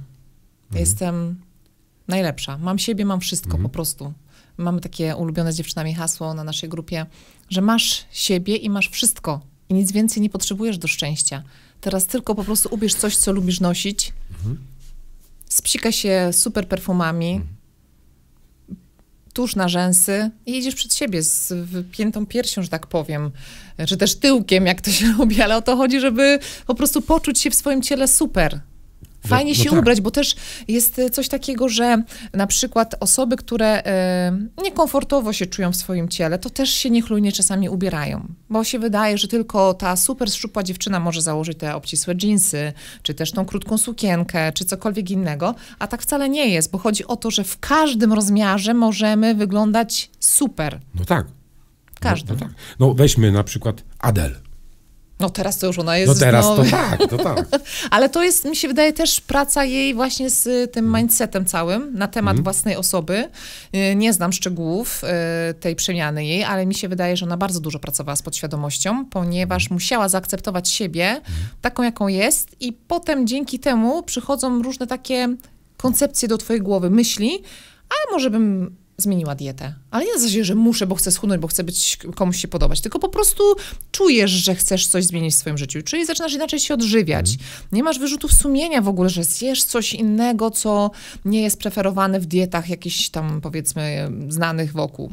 jestem najlepsza, mam siebie, mam wszystko mhm. po prostu. Mamy takie ulubione z dziewczynami hasło na naszej grupie, że masz siebie i masz wszystko i nic więcej nie potrzebujesz do szczęścia. Teraz tylko po prostu ubierz coś, co lubisz nosić spsika się super perfumami, mhm. tuż na rzęsy i jedziesz przed siebie z wypiętą piersią, że tak powiem, czy też tyłkiem, jak to się lubi, ale o to chodzi, żeby po prostu poczuć się w swoim ciele super. No Fajnie no, się tak. ubrać, bo też jest e, coś takiego, że na przykład osoby, które y, niekomfortowo się czują w swoim ciele, to też się niechlujnie czasami ubierają, bo się wydaje, że tylko ta super szczupła dziewczyna może założyć te obcisłe dżinsy, czy też tą krótką sukienkę, czy cokolwiek innego, a tak wcale nie jest, bo chodzi o to, że w każdym rozmiarze możemy wyglądać super. No tak. Każdy. No, no, tak. no weźmy na przykład Adel. No teraz to już ona jest... No teraz no... to tak, to tak. Ale to jest, mi się wydaje, też praca jej właśnie z y, tym mm. mindsetem całym na temat mm. własnej osoby. Y, nie znam szczegółów y, tej przemiany jej, ale mi się wydaje, że ona bardzo dużo pracowała z podświadomością, ponieważ mm. musiała zaakceptować siebie taką, jaką jest i potem dzięki temu przychodzą różne takie koncepcje do twojej głowy, myśli, a może bym zmieniła dietę. Ale nie na zasadzie, że muszę, bo chcę schudnąć, bo chcę być komuś się podobać, tylko po prostu czujesz, że chcesz coś zmienić w swoim życiu, czyli zaczynasz inaczej się odżywiać. Mm. Nie masz wyrzutów sumienia w ogóle, że zjesz coś innego, co nie jest preferowane w dietach jakichś tam powiedzmy znanych wokół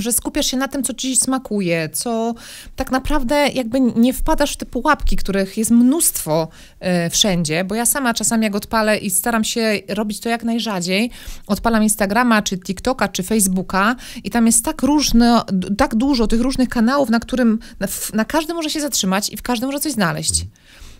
że skupiasz się na tym, co ci smakuje, co tak naprawdę jakby nie wpadasz w te pułapki, których jest mnóstwo e, wszędzie, bo ja sama czasami jak odpalę i staram się robić to jak najrzadziej, odpalam Instagrama, czy TikToka, czy Facebooka i tam jest tak różne, tak dużo tych różnych kanałów, na którym, na, na każdym może się zatrzymać i w każdym może coś znaleźć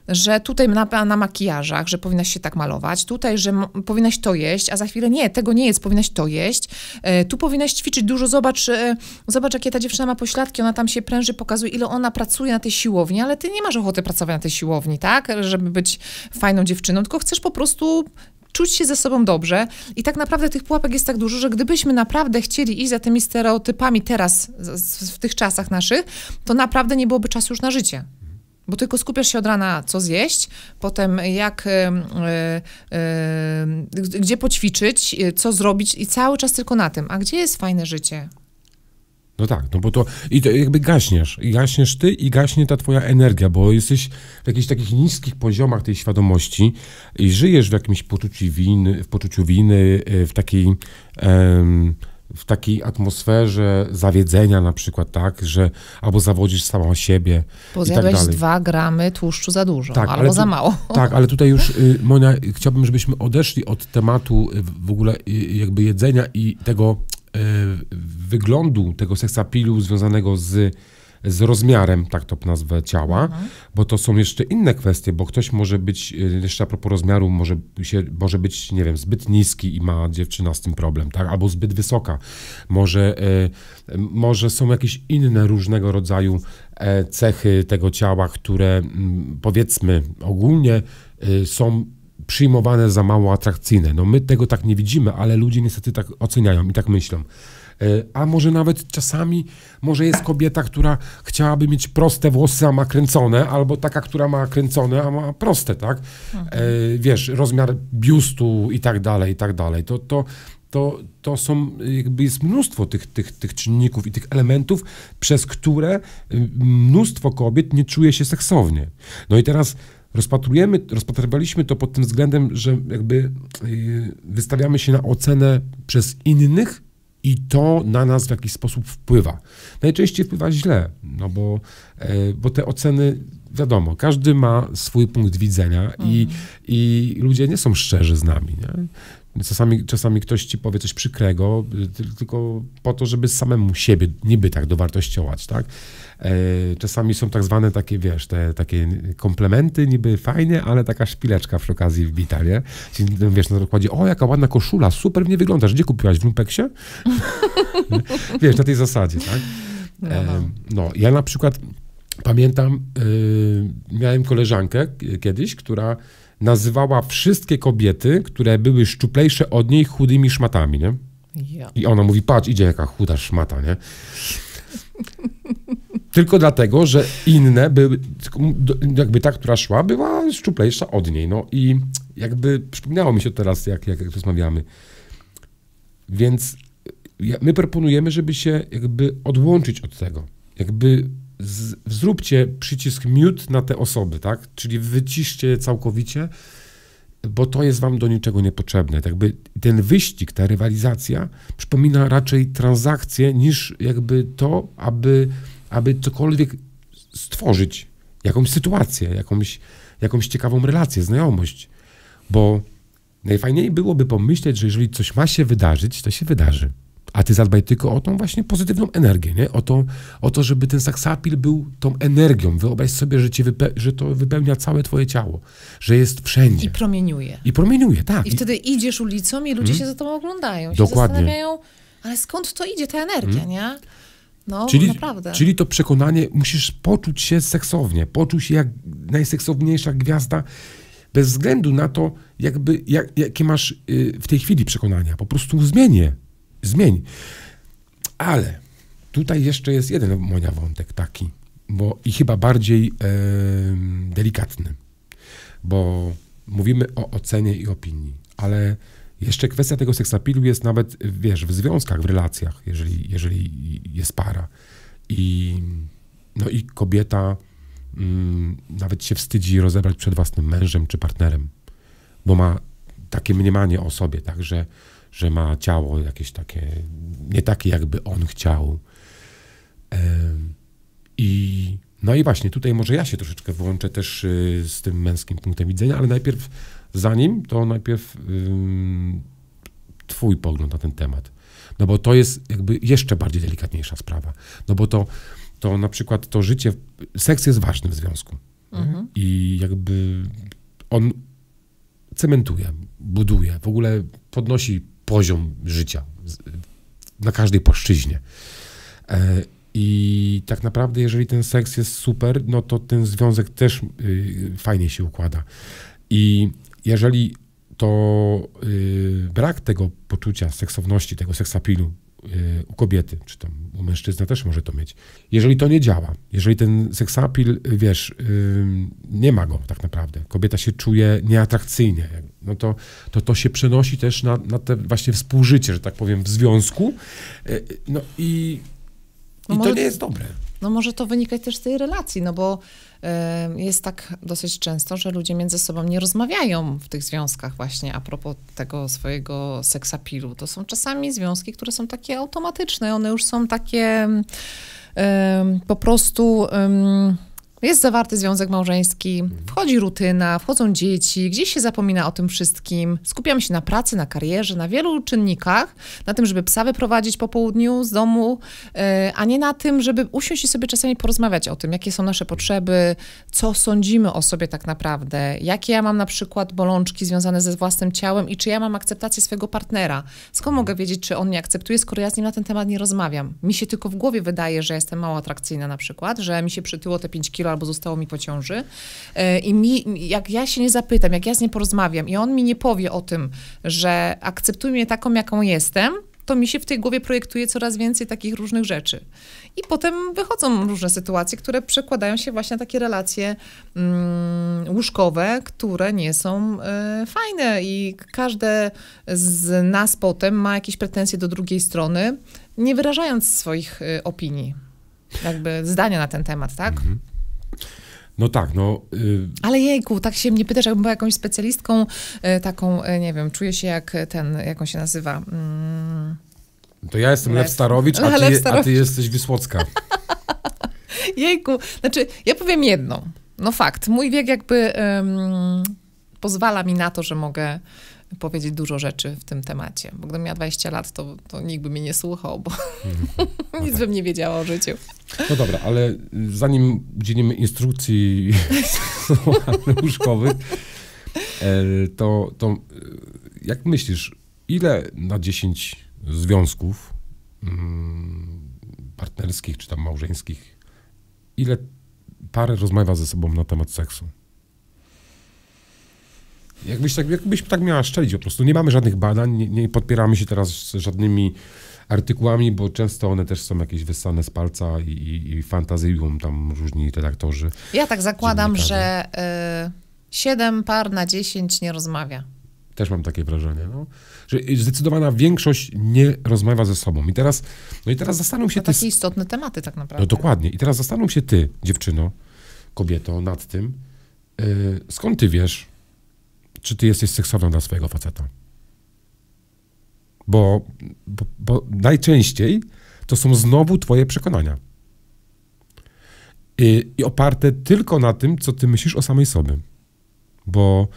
że tutaj na, na makijażach, że powinnaś się tak malować, tutaj, że powinnaś to jeść, a za chwilę nie, tego nie jest, powinnaś to jeść, e, tu powinnaś ćwiczyć dużo, zobacz, e, zobacz, jakie ta dziewczyna ma pośladki, ona tam się pręży, pokazuje, ile ona pracuje na tej siłowni, ale ty nie masz ochoty pracować na tej siłowni, tak, żeby być fajną dziewczyną, tylko chcesz po prostu czuć się ze sobą dobrze. I tak naprawdę tych pułapek jest tak dużo, że gdybyśmy naprawdę chcieli iść za tymi stereotypami teraz, w tych czasach naszych, to naprawdę nie byłoby czasu już na życie bo tylko skupiasz się od rana, co zjeść, potem jak, e, e, e, gdzie poćwiczyć, co zrobić i cały czas tylko na tym. A gdzie jest fajne życie? No tak, no bo to i to jakby gaśniesz, i gaśniesz ty i gaśnie ta twoja energia, bo jesteś w jakichś takich niskich poziomach tej świadomości i żyjesz w jakimś poczuciu winy, w poczuciu winy, w takiej w takiej atmosferze zawiedzenia na przykład, tak, że albo zawodzisz samą siebie Bo i tak dwa gramy tłuszczu za dużo, tak, albo tu, za mało. Tak, ale tutaj już y, Monia, chciałbym, żebyśmy odeszli od tematu y, w ogóle y, jakby jedzenia i tego y, wyglądu, tego seksapilu związanego z z rozmiarem, tak to nazwę, ciała, mhm. bo to są jeszcze inne kwestie, bo ktoś może być, y, jeszcze a propos rozmiaru, może, się, może być, nie wiem, zbyt niski i ma dziewczyna z tym problem, tak? Albo zbyt wysoka. Może, y, może są jakieś inne różnego rodzaju e, cechy tego ciała, które mm, powiedzmy ogólnie y, są przyjmowane za mało atrakcyjne. No my tego tak nie widzimy, ale ludzie niestety tak oceniają i tak myślą. E, a może nawet czasami, może jest kobieta, która chciałaby mieć proste włosy, a ma kręcone, albo taka, która ma kręcone, a ma proste, tak? E, wiesz, rozmiar biustu i tak dalej, i tak dalej. To, to, to, to są, jakby jest mnóstwo tych, tych, tych czynników i tych elementów, przez które y, mnóstwo kobiet nie czuje się seksownie. No i teraz rozpatrujemy, rozpatrywaliśmy to pod tym względem, że jakby y, wystawiamy się na ocenę przez innych, i to na nas w jakiś sposób wpływa. Najczęściej wpływa źle, no bo, e, bo te oceny, wiadomo, każdy ma swój punkt widzenia i, mhm. i ludzie nie są szczerzy z nami. Nie? Czasami, czasami ktoś ci powie coś przykrego, tylko po to, żeby samemu siebie niby tak dowartościować, tak? E, czasami są tak zwane takie, wiesz, te takie komplementy niby fajne, ale taka szpileczka przy okazji wbita, nie? No, wiesz, na dokładzie, o jaka ładna koszula, super mnie wyglądasz, gdzie kupiłaś, w Lumpeksie? wiesz, na tej zasadzie, tak? No, no. no ja na przykład pamiętam, yy, miałem koleżankę kiedyś, która nazywała wszystkie kobiety, które były szczuplejsze od niej, chudymi szmatami, nie? Ja. I ona mówi, patrz, idzie jaka chuda szmata, nie? Tylko dlatego, że inne były, jakby ta, która szła, była szczuplejsza od niej. No i jakby przypominało mi się teraz, jak, jak, jak rozmawiamy. Więc my proponujemy, żeby się jakby odłączyć od tego. Jakby z, zróbcie przycisk mute na te osoby, tak? Czyli wyciszcie je całkowicie, bo to jest wam do niczego niepotrzebne. Tak jakby ten wyścig, ta rywalizacja przypomina raczej transakcję niż jakby to, aby aby cokolwiek stworzyć, jakąś sytuację, jakąś, jakąś ciekawą relację, znajomość. Bo najfajniej byłoby pomyśleć, że jeżeli coś ma się wydarzyć, to się wydarzy. A ty zadbaj tylko o tą właśnie pozytywną energię, nie? O, to, o to, żeby ten saksapil był tą energią. Wyobraź sobie, że, cię że to wypełnia całe twoje ciało, że jest wszędzie. I promieniuje. I promieniuje, tak. I wtedy idziesz ulicą i ludzie hmm? się za tobą oglądają. Dokładnie. Się zastanawiają, ale skąd to idzie, ta energia, hmm? nie? No, czyli, naprawdę. Czyli to przekonanie, musisz poczuć się seksownie, poczuć się jak najseksowniejsza gwiazda, bez względu na to, jakby, jak, jakie masz y, w tej chwili przekonania. Po prostu je, zmień. Ale tutaj jeszcze jest jeden moja wątek taki, bo i chyba bardziej delikatny, bo mówimy o ocenie i opinii, ale jeszcze kwestia tego seksapilu jest nawet, wiesz, w związkach, w relacjach, jeżeli, jeżeli jest para. I, no i kobieta mm, nawet się wstydzi rozebrać przed własnym mężem czy partnerem, bo ma takie mniemanie o sobie, tak, że, że ma ciało jakieś takie, nie takie jakby on chciał. I no i właśnie tutaj może ja się troszeczkę włączę też y, z tym męskim punktem widzenia, ale najpierw Zanim to najpierw Twój pogląd na ten temat. No bo to jest jakby jeszcze bardziej delikatniejsza sprawa. No bo to, to na przykład to życie, seks jest ważny w związku. Mhm. I jakby on cementuje, buduje, w ogóle podnosi poziom życia na każdej płaszczyźnie. E, I tak naprawdę, jeżeli ten seks jest super, no to ten związek też y, fajnie się układa. I jeżeli to y, brak tego poczucia seksowności, tego seksapilu y, u kobiety, czy tam u mężczyzna też może to mieć, jeżeli to nie działa, jeżeli ten seksapil, wiesz, y, nie ma go tak naprawdę, kobieta się czuje nieatrakcyjnie, no to to, to się przenosi też na, na te właśnie współżycie, że tak powiem, w związku. no i, no i to nie jest dobre. No może to wynikać też z tej relacji, no bo jest tak dosyć często, że ludzie między sobą nie rozmawiają w tych związkach właśnie a propos tego swojego seksapilu. To są czasami związki, które są takie automatyczne, one już są takie po prostu... Jest zawarty związek małżeński, mhm. wchodzi rutyna, wchodzą dzieci, gdzieś się zapomina o tym wszystkim. Skupiamy się na pracy, na karierze, na wielu czynnikach, na tym, żeby psa wyprowadzić po południu z domu, e, a nie na tym, żeby usiąść i sobie czasami porozmawiać o tym, jakie są nasze potrzeby, co sądzimy o sobie tak naprawdę, jakie ja mam na przykład bolączki związane ze własnym ciałem i czy ja mam akceptację swojego partnera. Skąd mogę wiedzieć, czy on mnie akceptuje, skoro ja z nim na ten temat nie rozmawiam? Mi się tylko w głowie wydaje, że jestem mało atrakcyjna na przykład, że mi się przytyło te 5 kilo albo zostało mi po ciąży. E, I mi, jak ja się nie zapytam, jak ja z nim porozmawiam i on mi nie powie o tym, że akceptuj mnie taką, jaką jestem, to mi się w tej głowie projektuje coraz więcej takich różnych rzeczy. I potem wychodzą różne sytuacje, które przekładają się właśnie na takie relacje mm, łóżkowe, które nie są y, fajne i każde z nas potem ma jakieś pretensje do drugiej strony, nie wyrażając swoich y, opinii, jakby zdania na ten temat, tak? Mhm. No tak, no. Y... Ale jejku, tak się mnie pytasz, jakbym była jakąś specjalistką, y, taką, y, nie wiem, czuję się jak ten, jaką się nazywa. Mm... To ja jestem Lew, Lew Starowicz, a ty, Lew Starowicz. a ty jesteś Wysłocka. jejku, znaczy, ja powiem jedno. No fakt, mój wiek jakby pozwala mi na to, że mogę powiedzieć dużo rzeczy w tym temacie. Bo gdybym miała 20 lat, to, to nikt by mnie nie słuchał, bo mhm. okay. No nic tak. bym nie wiedziała o życiu. No dobra, ale zanim udzielimy instrukcji łóżkowych, e, to, to e, jak myślisz, ile na 10 związków mm, partnerskich czy tam małżeńskich, ile par rozmawia ze sobą na temat seksu? Jakbyś tak, jakbyś tak miała szczelić po prostu. Nie mamy żadnych badań, nie, nie podpieramy się teraz żadnymi artykułami, bo często one też są jakieś wyssane z palca i, i, i fantazyją tam różni redaktorzy. Ja tak zakładam, że y, 7 par na 10 nie rozmawia. Też mam takie wrażenie, no. że zdecydowana większość nie rozmawia ze sobą. I teraz, no i teraz zastanów się... To takie ty, istotne tematy tak naprawdę. No dokładnie. I teraz zastanów się ty, dziewczyno, kobieto, nad tym, y, skąd ty wiesz, czy ty jesteś seksowna dla swojego faceta. Bo, bo, bo najczęściej to są znowu twoje przekonania. I, I, oparte tylko na tym, co ty myślisz o samej sobie. Bo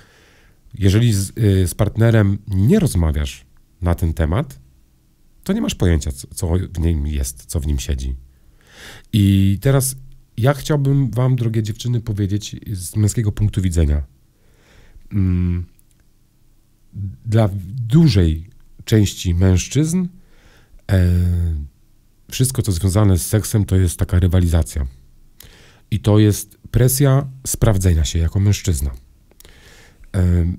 jeżeli z, y, z partnerem nie rozmawiasz na ten temat, to nie masz pojęcia, co, co w nim jest, co w nim siedzi. I teraz ja chciałbym wam, drogie dziewczyny, powiedzieć z męskiego punktu widzenia. Mm, dla dużej części mężczyzn e, wszystko, co związane z seksem, to jest taka rywalizacja. I to jest presja sprawdzenia się jako mężczyzna. E,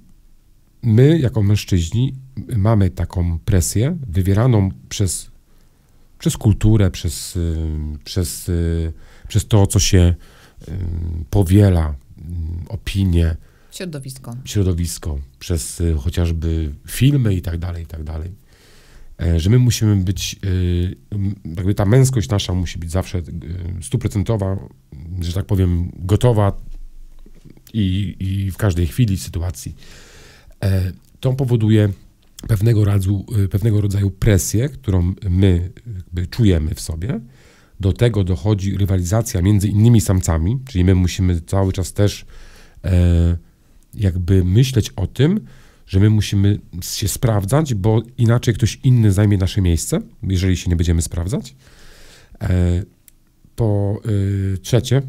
my, jako mężczyźni, mamy taką presję wywieraną przez, przez kulturę, przez, y, przez, y, przez to, co się y, powiela, opinie, Środowisko. Środowisko, przez y, chociażby filmy i tak dalej, i tak dalej. E, że my musimy być, tak jakby ta męskość nasza musi być zawsze y, stuprocentowa, że tak powiem, gotowa i, i w każdej chwili sytuacji. E, to powoduje pewnego, radzu, pewnego rodzaju presję, którą my czujemy w sobie. Do tego dochodzi rywalizacja między innymi samcami, czyli my musimy cały czas też e, jakby myśleć o tym, że my musimy się sprawdzać, bo inaczej ktoś inny zajmie nasze miejsce, jeżeli się nie będziemy sprawdzać. E, po e, trzecie,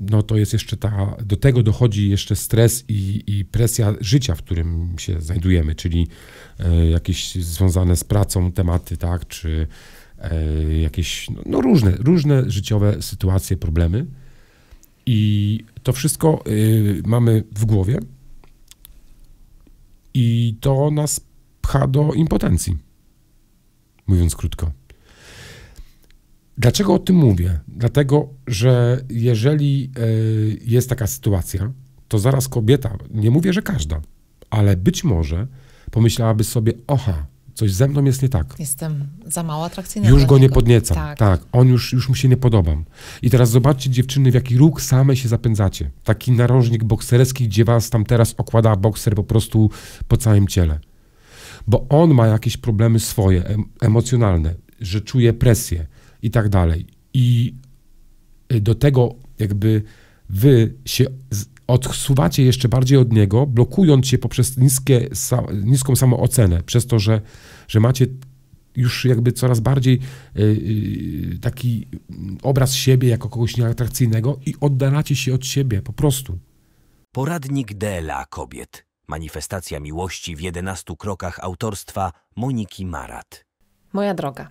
no to jest jeszcze ta, do tego dochodzi jeszcze stres i, i presja życia, w którym się znajdujemy, czyli e, jakieś związane z pracą tematy, tak, czy jakieś, no, no różne, różne życiowe sytuacje, problemy. I to wszystko mamy w głowie, i to nas pcha do impotencji. Mówiąc krótko. Dlaczego o tym mówię? Dlatego, że jeżeli e, jest taka sytuacja, to zaraz kobieta, nie mówię, że każda, ale być może pomyślałaby sobie: Oha, coś ze mną jest nie tak. Jestem za mało atrakcyjna. Już go nie podniecam. Tak. tak. On już, już mu się nie podobam. I teraz zobaczcie dziewczyny, w jaki róg same się zapędzacie. Taki narożnik bokserski, gdzie was tam teraz okłada bokser po prostu po całym ciele. Bo on ma jakieś problemy swoje, em emocjonalne, że czuje presję i tak dalej. I y, do tego jakby wy się odsuwacie jeszcze bardziej od niego, blokując się poprzez niskie, niską samoocenę, przez to, że, że macie już jakby coraz bardziej y, y, taki obraz siebie jako kogoś nieatrakcyjnego i oddalacie się od siebie po prostu. Poradnik DLA kobiet. Manifestacja miłości w 11 krokach autorstwa Moniki Marat. Moja droga,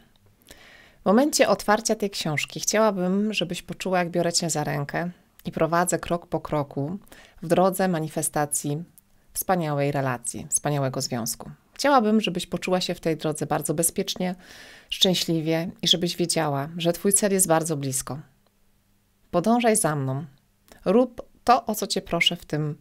w momencie otwarcia tej książki chciałabym, żebyś poczuła, jak biorę cię za rękę, i prowadzę krok po kroku w drodze manifestacji wspaniałej relacji, wspaniałego związku. Chciałabym, żebyś poczuła się w tej drodze bardzo bezpiecznie, szczęśliwie i żebyś wiedziała, że Twój cel jest bardzo blisko. Podążaj za mną. Rób to, o co Cię proszę w tym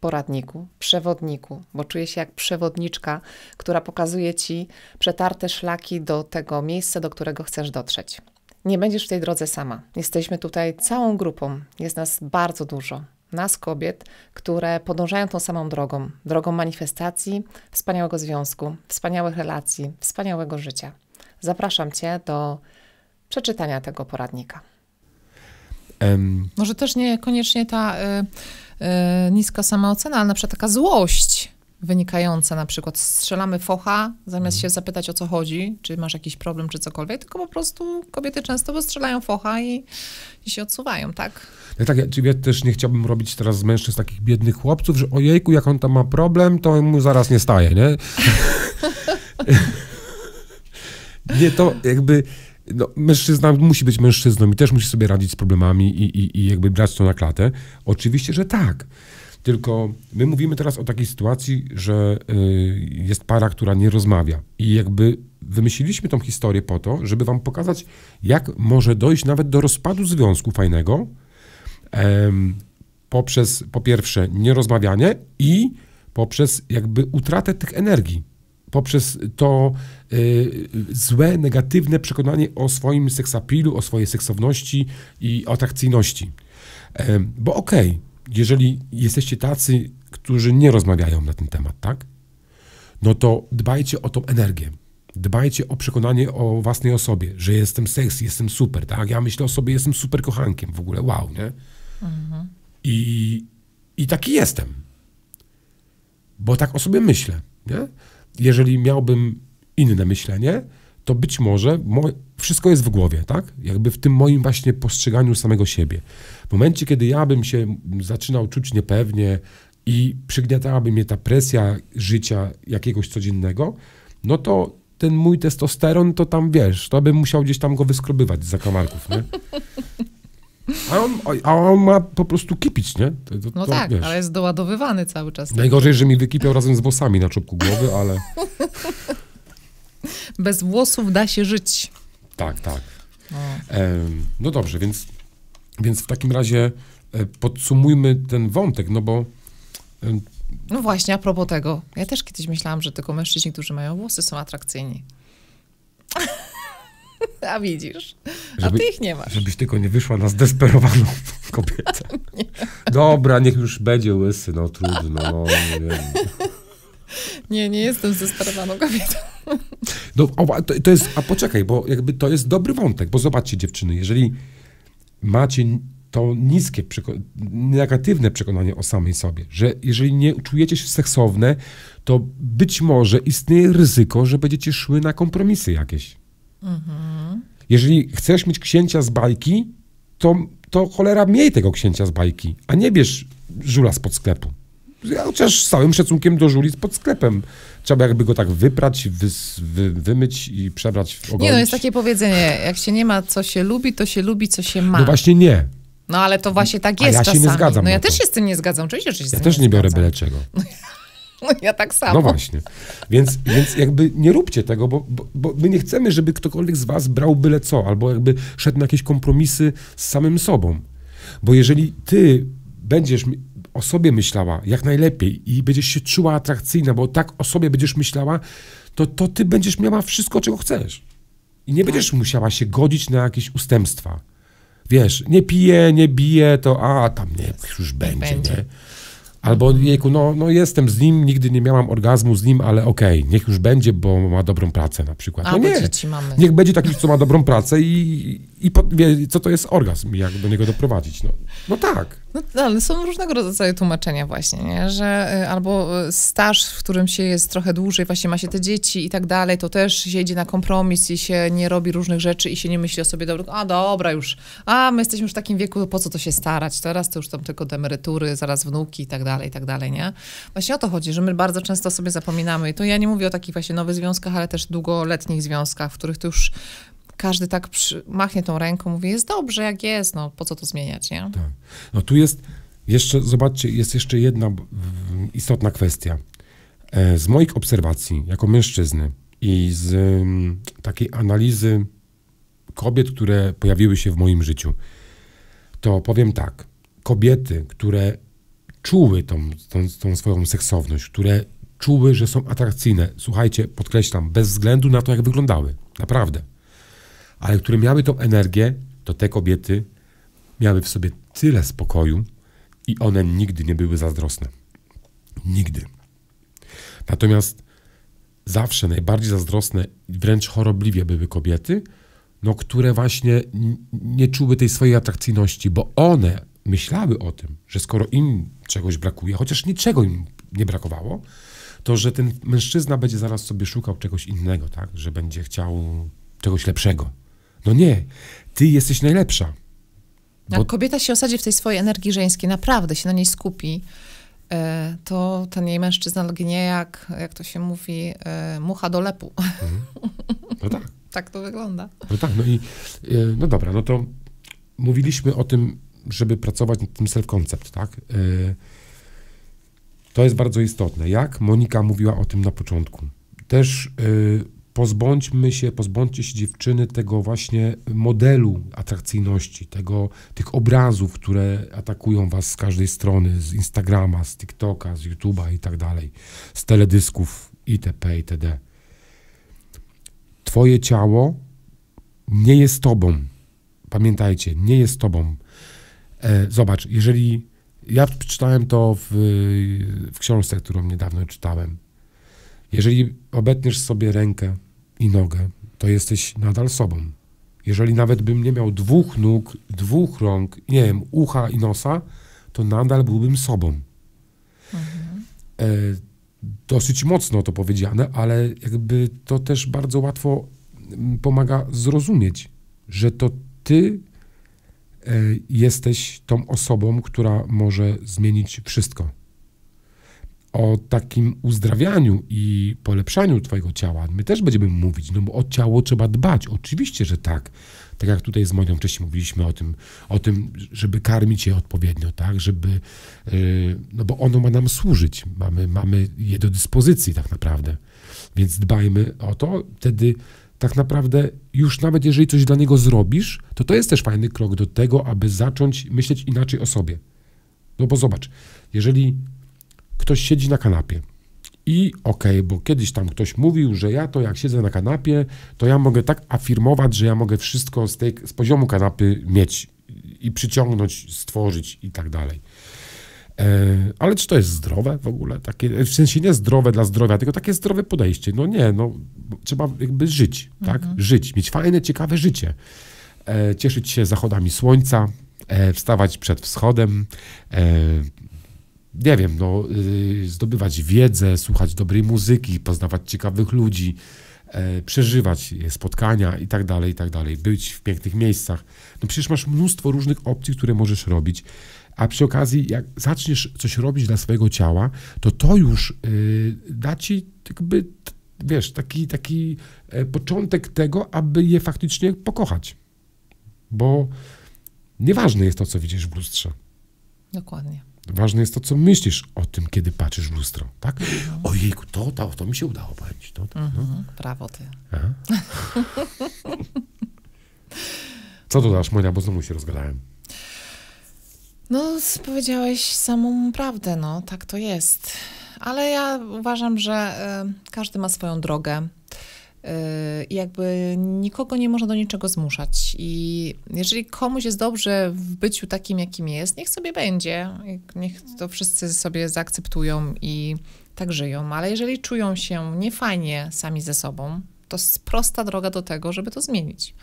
poradniku, przewodniku, bo czuję się jak przewodniczka, która pokazuje Ci przetarte szlaki do tego miejsca, do którego chcesz dotrzeć. Nie będziesz w tej drodze sama. Jesteśmy tutaj całą grupą, jest nas bardzo dużo. Nas, kobiet, które podążają tą samą drogą drogą manifestacji, wspaniałego związku, wspaniałych relacji, wspaniałego życia. Zapraszam Cię do przeczytania tego poradnika. Um. Może też niekoniecznie ta y, y, niska samoocena, ale na przykład taka złość wynikające, na przykład strzelamy focha, zamiast mm. się zapytać o co chodzi, czy masz jakiś problem, czy cokolwiek, tylko po prostu kobiety często wystrzelają focha i, i się odsuwają, tak? Ja, tak, ja, ja też nie chciałbym robić teraz z mężczyzn takich biednych chłopców, że ojejku, jak on tam ma problem, to mu zaraz nie staje, nie? nie, to jakby... No, mężczyzna musi być mężczyzną i też musi sobie radzić z problemami i, i, i jakby brać to na klatę. Oczywiście, że tak. Tylko my mówimy teraz o takiej sytuacji, że y, jest para, która nie rozmawia. I jakby wymyśliliśmy tą historię po to, żeby wam pokazać, jak może dojść nawet do rozpadu związku fajnego poprzez po pierwsze nierozmawianie i poprzez jakby utratę tych energii poprzez to y, złe, negatywne przekonanie o swoim seksapilu, o swojej seksowności i atrakcyjności. Y, bo okej, okay, jeżeli jesteście tacy, którzy nie rozmawiają na ten temat, tak? No to dbajcie o tą energię. Dbajcie o przekonanie o własnej osobie, że jestem seksy, jestem super, tak? Ja myślę o sobie, jestem super kochankiem w ogóle, wow, nie? Mhm. I, I taki jestem. Bo tak o sobie myślę, nie? Jeżeli miałbym inne myślenie, to być może wszystko jest w głowie, tak? Jakby w tym moim właśnie postrzeganiu samego siebie. W momencie, kiedy ja bym się zaczynał czuć niepewnie i przygniatałaby mnie ta presja życia jakiegoś codziennego, no to ten mój testosteron, to tam wiesz, to bym musiał gdzieś tam go wyskrobywać z zakamarków, nie? A on, a on ma po prostu kipić, nie? To, to, no tak, wiesz. ale jest doładowywany cały czas. Tak? Najgorzej, że mi wykipiał razem z włosami na czubku głowy, ale bez włosów da się żyć. Tak, tak. No, no dobrze, więc, więc w takim razie e, podsumujmy ten wątek, no bo no właśnie, a propos tego. Ja też kiedyś myślałam, że tylko mężczyźni, którzy mają włosy, są atrakcyjni. a widzisz, Żeby, a ty ich nie masz. Żebyś tylko nie wyszła na zdesperowaną kobietę. Dobra, niech już będzie łysy, no trudno. No, nie wiem. Nie, nie jestem zesperowaną kobietą. No, to, jest, a poczekaj, bo jakby to jest dobry wątek, bo zobaczcie dziewczyny, jeżeli macie to niskie, negatywne przekonanie o samej sobie, że jeżeli nie czujecie się seksowne, to być może istnieje ryzyko, że będziecie szły na kompromisy jakieś. Mhm. Jeżeli chcesz mieć księcia z bajki, to, to cholera miej tego księcia z bajki, a nie bierz żula spod sklepu ja chociaż z całym szacunkiem do żuli pod sklepem. Trzeba jakby go tak wyprać, wy, wymyć i przebrać. Ogolić. Nie no, jest takie powiedzenie, jak się nie ma co się lubi, to się lubi co się ma. No właśnie nie. No ale to właśnie tak jest A ja czasami. się nie zgadzam. No ja też się z tym nie zgadzam, oczywiście, że się Ja też nie, nie biorę byle czego. No ja, no ja tak samo. No właśnie. Więc, więc jakby nie róbcie tego, bo, bo, bo my nie chcemy, żeby ktokolwiek z was brał byle co, albo jakby szedł na jakieś kompromisy z samym sobą. Bo jeżeli ty będziesz o sobie myślała jak najlepiej i będziesz się czuła atrakcyjna, bo tak o sobie będziesz myślała, to, to ty będziesz miała wszystko, czego chcesz. I nie tak. będziesz musiała się godzić na jakieś ustępstwa. Wiesz, nie piję, nie biję, to a tam nie, już będzie, będzie. nie? Albo jejku, no, no jestem z nim, nigdy nie miałam orgazmu z nim, ale okej, okay, niech już będzie, bo ma dobrą pracę na przykład. No nie, mamy. niech będzie taki, co ma dobrą pracę i, i po, wie, co to jest orgazm, jak do niego doprowadzić. No, no tak. No, no ale są różnego rodzaju tłumaczenia właśnie, nie? że y, albo y, staż, w którym się jest trochę dłużej, właśnie ma się te dzieci i tak dalej, to też się idzie na kompromis i się nie robi różnych rzeczy i się nie myśli o sobie, dobra, a dobra już, a my jesteśmy już w takim wieku, po co to się starać, teraz to już tam tylko do emerytury, zaraz wnuki i tak dalej, i tak dalej, nie? Właśnie o to chodzi, że my bardzo często sobie zapominamy i to ja nie mówię o takich właśnie nowych związkach, ale też długoletnich związkach, w których to już każdy tak przy, machnie tą ręką, mówi, jest dobrze, jak jest, no po co to zmieniać, nie? Tak. No tu jest jeszcze, zobaczcie, jest jeszcze jedna istotna kwestia. E, z moich obserwacji jako mężczyzny i z mm, takiej analizy kobiet, które pojawiły się w moim życiu, to powiem tak. Kobiety, które czuły tą, tą, tą swoją seksowność, które czuły, że są atrakcyjne, słuchajcie, podkreślam, bez względu na to, jak wyglądały. Naprawdę ale które miały tą energię, to te kobiety miały w sobie tyle spokoju i one nigdy nie były zazdrosne. Nigdy. Natomiast zawsze najbardziej zazdrosne, wręcz chorobliwie były kobiety, no, które właśnie nie czuły tej swojej atrakcyjności, bo one myślały o tym, że skoro im czegoś brakuje, chociaż niczego im nie brakowało, to że ten mężczyzna będzie zaraz sobie szukał czegoś innego, tak? że będzie chciał czegoś lepszego. No nie, ty jesteś najlepsza. Bo... Jak kobieta się osadzi w tej swojej energii żeńskiej, naprawdę się na niej skupi, e, to ten jej mężczyzna lgnie jak, jak to się mówi, e, mucha do lepu. Mhm. No tak. tak to wygląda. No tak, no i e, no dobra, no to mówiliśmy o tym, żeby pracować nad tym self-concept, tak? To jest bardzo istotne. Jak Monika mówiła o tym na początku. Też pozbądźmy się, pozbądźcie się dziewczyny tego właśnie modelu atrakcyjności, tego, tych obrazów, które atakują was z każdej strony, z Instagrama, z TikToka, z YouTube'a i tak dalej, z teledysków itp. itd. Twoje ciało nie jest tobą. Pamiętajcie, nie jest tobą. E, zobacz, jeżeli ja czytałem to w, w książce, którą niedawno czytałem. Jeżeli obetniesz sobie rękę i nogę, to jesteś nadal sobą. Jeżeli nawet bym nie miał dwóch nóg, dwóch rąk, nie wiem, ucha i nosa, to nadal byłbym sobą. Mhm. E, dosyć mocno to powiedziane, ale jakby to też bardzo łatwo mm, pomaga zrozumieć, że to ty e, jesteś tą osobą, która może zmienić wszystko o takim uzdrawianiu i polepszaniu Twojego ciała, my też będziemy mówić, no bo o ciało trzeba dbać. Oczywiście, że tak. Tak jak tutaj z Monią wcześniej mówiliśmy o tym, o tym żeby karmić je odpowiednio, tak, żeby, y, no bo ono ma nam służyć, mamy, mamy je do dyspozycji tak naprawdę. Więc dbajmy o to, wtedy tak naprawdę już nawet jeżeli coś dla niego zrobisz, to to jest też fajny krok do tego, aby zacząć myśleć inaczej o sobie. No bo zobacz, jeżeli ktoś siedzi na kanapie. I okej, okay, bo kiedyś tam ktoś mówił, że ja to jak siedzę na kanapie, to ja mogę tak afirmować, że ja mogę wszystko z, tej, z poziomu kanapy mieć i przyciągnąć, stworzyć i tak dalej. E, ale czy to jest zdrowe w ogóle? Takie, w sensie nie zdrowe dla zdrowia, tylko takie zdrowe podejście. No nie, no trzeba jakby żyć, tak? mhm. tak? Żyć, mieć fajne, ciekawe życie. E, cieszyć się zachodami słońca, e, wstawać przed wschodem, nie wiem, no, y, zdobywać wiedzę, słuchać dobrej muzyki, poznawać ciekawych ludzi, e, przeżywać spotkania i tak dalej, i tak dalej, być w pięknych miejscach. No przecież masz mnóstwo różnych opcji, które możesz robić. A przy okazji, jak zaczniesz coś robić dla swojego ciała, to to już y, da ci jakby, wiesz, taki, taki e, początek tego, aby je faktycznie pokochać. Bo nieważne jest to, co widzisz w lustrze. Dokładnie. Ważne jest to, co myślisz o tym, kiedy patrzysz w lustro, tak? Mhm. Ojejku, to, to, to mi się udało powiedzieć. To, to, mhm. no. Prawo ty. co dodasz, Monia, bo znowu się rozgadałem. No, powiedziałeś samą prawdę, no, tak to jest. Ale ja uważam, że y, każdy ma swoją drogę. Y, I jakby nikogo nie można do niczego zmuszać. I jeżeli komuś jest dobrze w byciu takim, jakim jest, niech sobie będzie. Niech to wszyscy sobie zaakceptują i tak żyją. Ale jeżeli czują się niefajnie sami ze sobą, to jest prosta droga do tego, żeby to zmienić.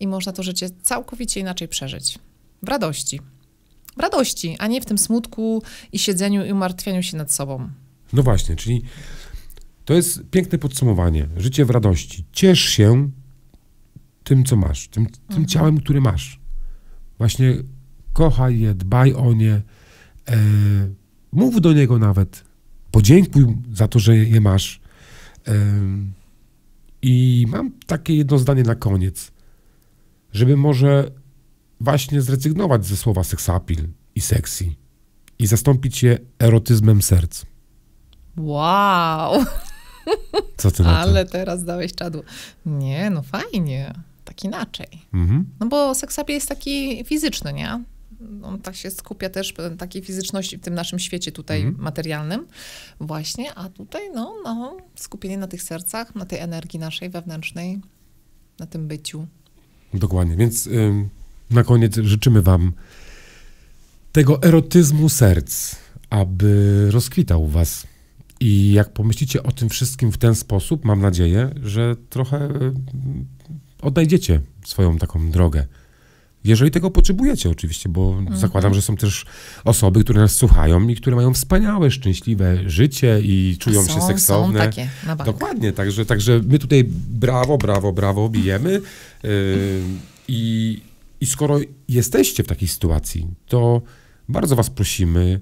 I można to życie całkowicie inaczej przeżyć. W radości. W radości, a nie w tym smutku i siedzeniu i umartwianiu się nad sobą. No właśnie, czyli to jest piękne podsumowanie. Życie w radości. Ciesz się tym, co masz, tym, mhm. ciałem, który masz. Właśnie kochaj je, dbaj o nie, e, mów do niego nawet, podziękuj za to, że je masz. E, I mam takie jedno zdanie na koniec, żeby może właśnie zrezygnować ze słowa seksapil i sexy i zastąpić je erotyzmem serc. Wow! Co ty na to? Ale teraz dałeś czadło. Nie, no fajnie. Tak inaczej. Mhm. No bo seksapia jest taki fizyczny, nie? on tak się skupia też e, takiej fizyczności w tym naszym świecie tutaj mhm. materialnym właśnie, a tutaj no, no, skupienie na tych sercach, na tej energii naszej wewnętrznej, na tym byciu. Dokładnie, więc ym, na koniec życzymy wam tego erotyzmu serc, aby rozkwitał was i jak pomyślicie o tym wszystkim w ten sposób, mam nadzieję, że trochę y, odnajdziecie swoją taką drogę. Jeżeli tego potrzebujecie, oczywiście, bo mhm. zakładam, że są też osoby, które nas słuchają i które mają wspaniałe, szczęśliwe życie i czują są, się seksowne. Są takie, na bank. Dokładnie, także, także my tutaj brawo, brawo, brawo bijemy. Yy, i, I skoro jesteście w takiej sytuacji, to bardzo Was prosimy,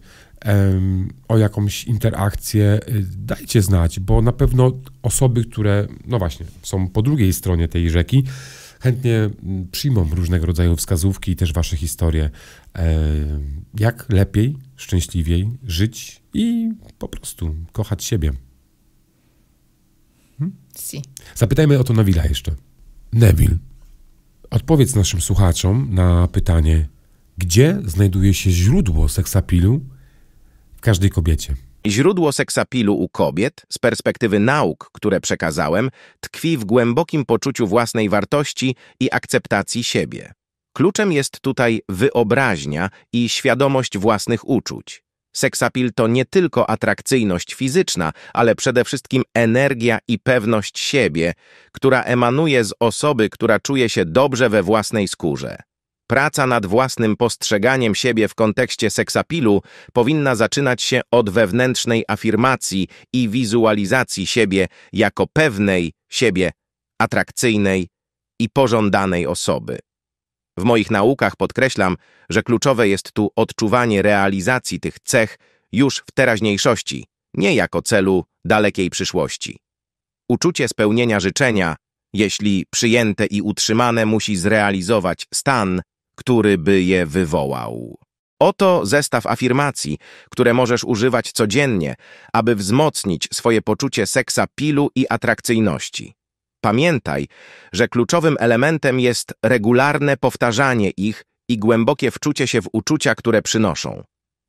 o jakąś interakcję, y, dajcie znać, bo na pewno osoby, które, no właśnie, są po drugiej stronie tej rzeki, chętnie przyjmą różnego rodzaju wskazówki i też Wasze historie, jak lepiej, szczęśliwiej żyć i po prostu kochać siebie. Hmm? Si. Zapytajmy o to Neville'a jeszcze. Neville, odpowiedz naszym słuchaczom na pytanie, gdzie znajduje się źródło seksapilu każdej kobiecie. Źródło seksapilu u kobiet, z perspektywy nauk, które przekazałem, tkwi w głębokim poczuciu własnej wartości i akceptacji siebie. Kluczem jest tutaj wyobraźnia i świadomość własnych uczuć. Seksapil to nie tylko atrakcyjność fizyczna, ale przede wszystkim energia i pewność siebie, która emanuje z osoby, która czuje się dobrze we własnej skórze. Praca nad własnym postrzeganiem siebie w kontekście seksapilu powinna zaczynać się od wewnętrznej afirmacji i wizualizacji siebie jako pewnej siebie, atrakcyjnej i pożądanej osoby. W moich naukach podkreślam, że kluczowe jest tu odczuwanie realizacji tych cech już w teraźniejszości, nie jako celu dalekiej przyszłości. Uczucie spełnienia życzenia, jeśli przyjęte i utrzymane, musi zrealizować stan, który by je wywołał. Oto zestaw afirmacji, które możesz używać codziennie, aby wzmocnić swoje poczucie seksa, pilu i atrakcyjności. Pamiętaj, że kluczowym elementem jest regularne powtarzanie ich i głębokie wczucie się w uczucia, które przynoszą.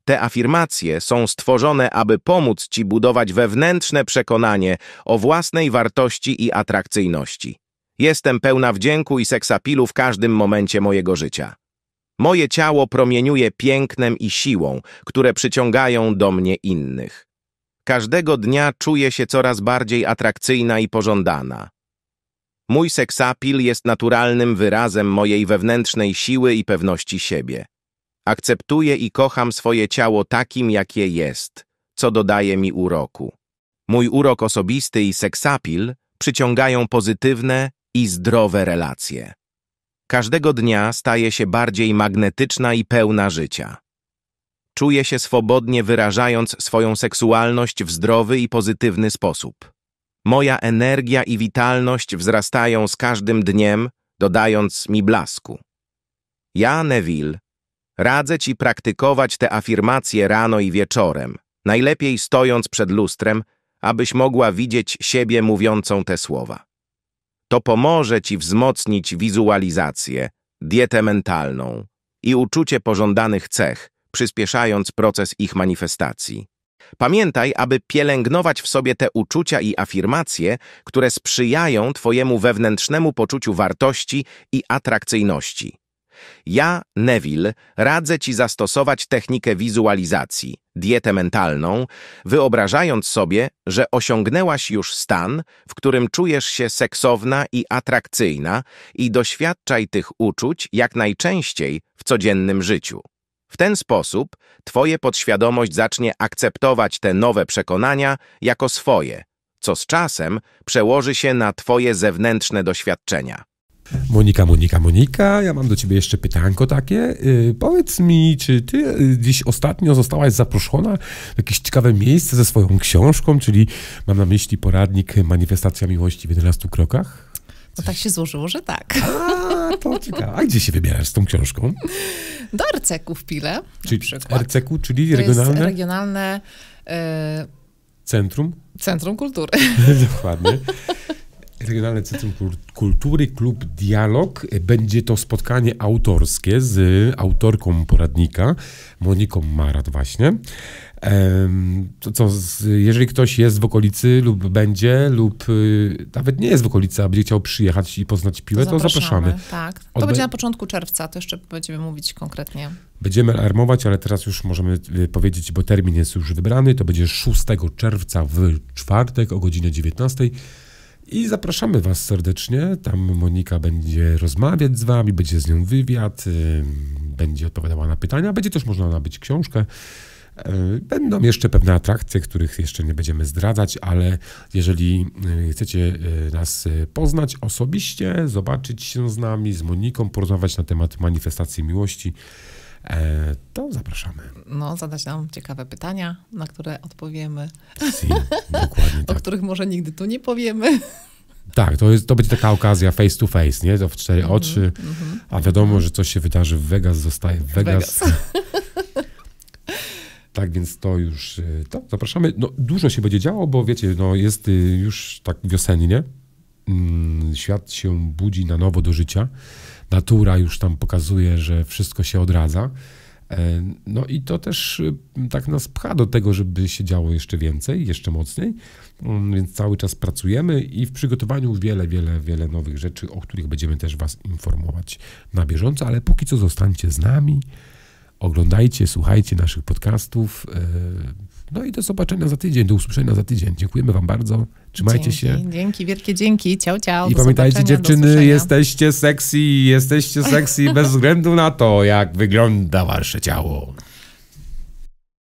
Te afirmacje są stworzone, aby pomóc Ci budować wewnętrzne przekonanie o własnej wartości i atrakcyjności. Jestem pełna wdzięku i seksapilu w każdym momencie mojego życia. Moje ciało promieniuje pięknem i siłą, które przyciągają do mnie innych. Każdego dnia czuję się coraz bardziej atrakcyjna i pożądana. Mój seksapil jest naturalnym wyrazem mojej wewnętrznej siły i pewności siebie. Akceptuję i kocham swoje ciało takim, jakie jest, co dodaje mi uroku. Mój urok osobisty i seksapil przyciągają pozytywne i zdrowe relacje. Każdego dnia staje się bardziej magnetyczna i pełna życia. Czuje się swobodnie wyrażając swoją seksualność w zdrowy i pozytywny sposób. Moja energia i witalność wzrastają z każdym dniem, dodając mi blasku. Ja, Neville, radzę Ci praktykować te afirmacje rano i wieczorem, najlepiej stojąc przed lustrem, abyś mogła widzieć siebie mówiącą te słowa. To pomoże Ci wzmocnić wizualizację, dietę mentalną i uczucie pożądanych cech, przyspieszając proces ich manifestacji. Pamiętaj, aby pielęgnować w sobie te uczucia i afirmacje, które sprzyjają Twojemu wewnętrznemu poczuciu wartości i atrakcyjności. Ja, Neville, radzę Ci zastosować technikę wizualizacji – dietę mentalną, wyobrażając sobie, że osiągnęłaś już stan, w którym czujesz się seksowna i atrakcyjna i doświadczaj tych uczuć jak najczęściej w codziennym życiu. W ten sposób Twoje podświadomość zacznie akceptować te nowe przekonania jako swoje, co z czasem przełoży się na Twoje zewnętrzne doświadczenia. Monika, Monika, Monika, ja mam do ciebie jeszcze pytanko takie. Yy, powiedz mi, czy ty gdzieś y, ostatnio zostałaś zaproszona w jakieś ciekawe miejsce ze swoją książką, czyli mam na myśli poradnik Manifestacja Miłości w 11 Krokach? No tak się złożyło, że tak. A, to ciekawe. A gdzie się wybierasz z tą książką? Do Arceku w Pile. Czyli Arceku, czyli to regionalne? regionalne... Yy... Centrum? Centrum Kultury. Dokładnie. Regionalne Centrum Kultury Klub Dialog. Będzie to spotkanie autorskie z autorką poradnika, Moniką Marat właśnie. To co, jeżeli ktoś jest w okolicy lub będzie, lub y, nawet nie jest w okolicy, a będzie chciał przyjechać i poznać piłę, to zapraszamy. To zapraszamy. Tak. To Odbe będzie na początku czerwca, to jeszcze będziemy mówić konkretnie. Będziemy alarmować, ale teraz już możemy y, powiedzieć, bo termin jest już wybrany. To będzie 6 czerwca w czwartek o godzinie 19. I zapraszamy Was serdecznie. Tam Monika będzie rozmawiać z Wami, będzie z nią wywiad, y, będzie odpowiadała na pytania, będzie też można nabyć książkę. Y, będą jeszcze pewne atrakcje, których jeszcze nie będziemy zdradzać, ale jeżeli y, chcecie nas poznać osobiście, zobaczyć się z nami, z Moniką, porozmawiać na temat manifestacji miłości, E, to zapraszamy. No, zadać nam ciekawe pytania, na które odpowiemy. Si, dokładnie tak. O których może nigdy tu nie powiemy. Tak, to, jest, to będzie taka okazja face to face, nie? To w cztery mm -hmm, oczy. Mm -hmm. A wiadomo, że coś się wydarzy w Vegas, zostaje w Vegas. Vegas. tak, więc to już, y, to zapraszamy. No, dużo się będzie działo, bo wiecie, no, jest y, już tak wiosennie. Mm, świat się budzi na nowo do życia natura już tam pokazuje, że wszystko się odradza. E, no i to też y, tak nas pcha do tego, żeby się działo jeszcze więcej, jeszcze mocniej. Mm, więc cały czas pracujemy i w przygotowaniu wiele, wiele, wiele nowych rzeczy, o których będziemy też Was informować na bieżąco, ale póki co zostańcie z nami, oglądajcie, słuchajcie naszych podcastów e, no i do zobaczenia za tydzień, do usłyszenia za tydzień. Dziękujemy Wam bardzo. Trzymajcie dzięki, się. Dzięki, wielkie dzięki. Ciao, ciao. I pamiętajcie, dziewczyny, jesteście sexy, jesteście sexy bez względu na to, jak wygląda Wasze ciało.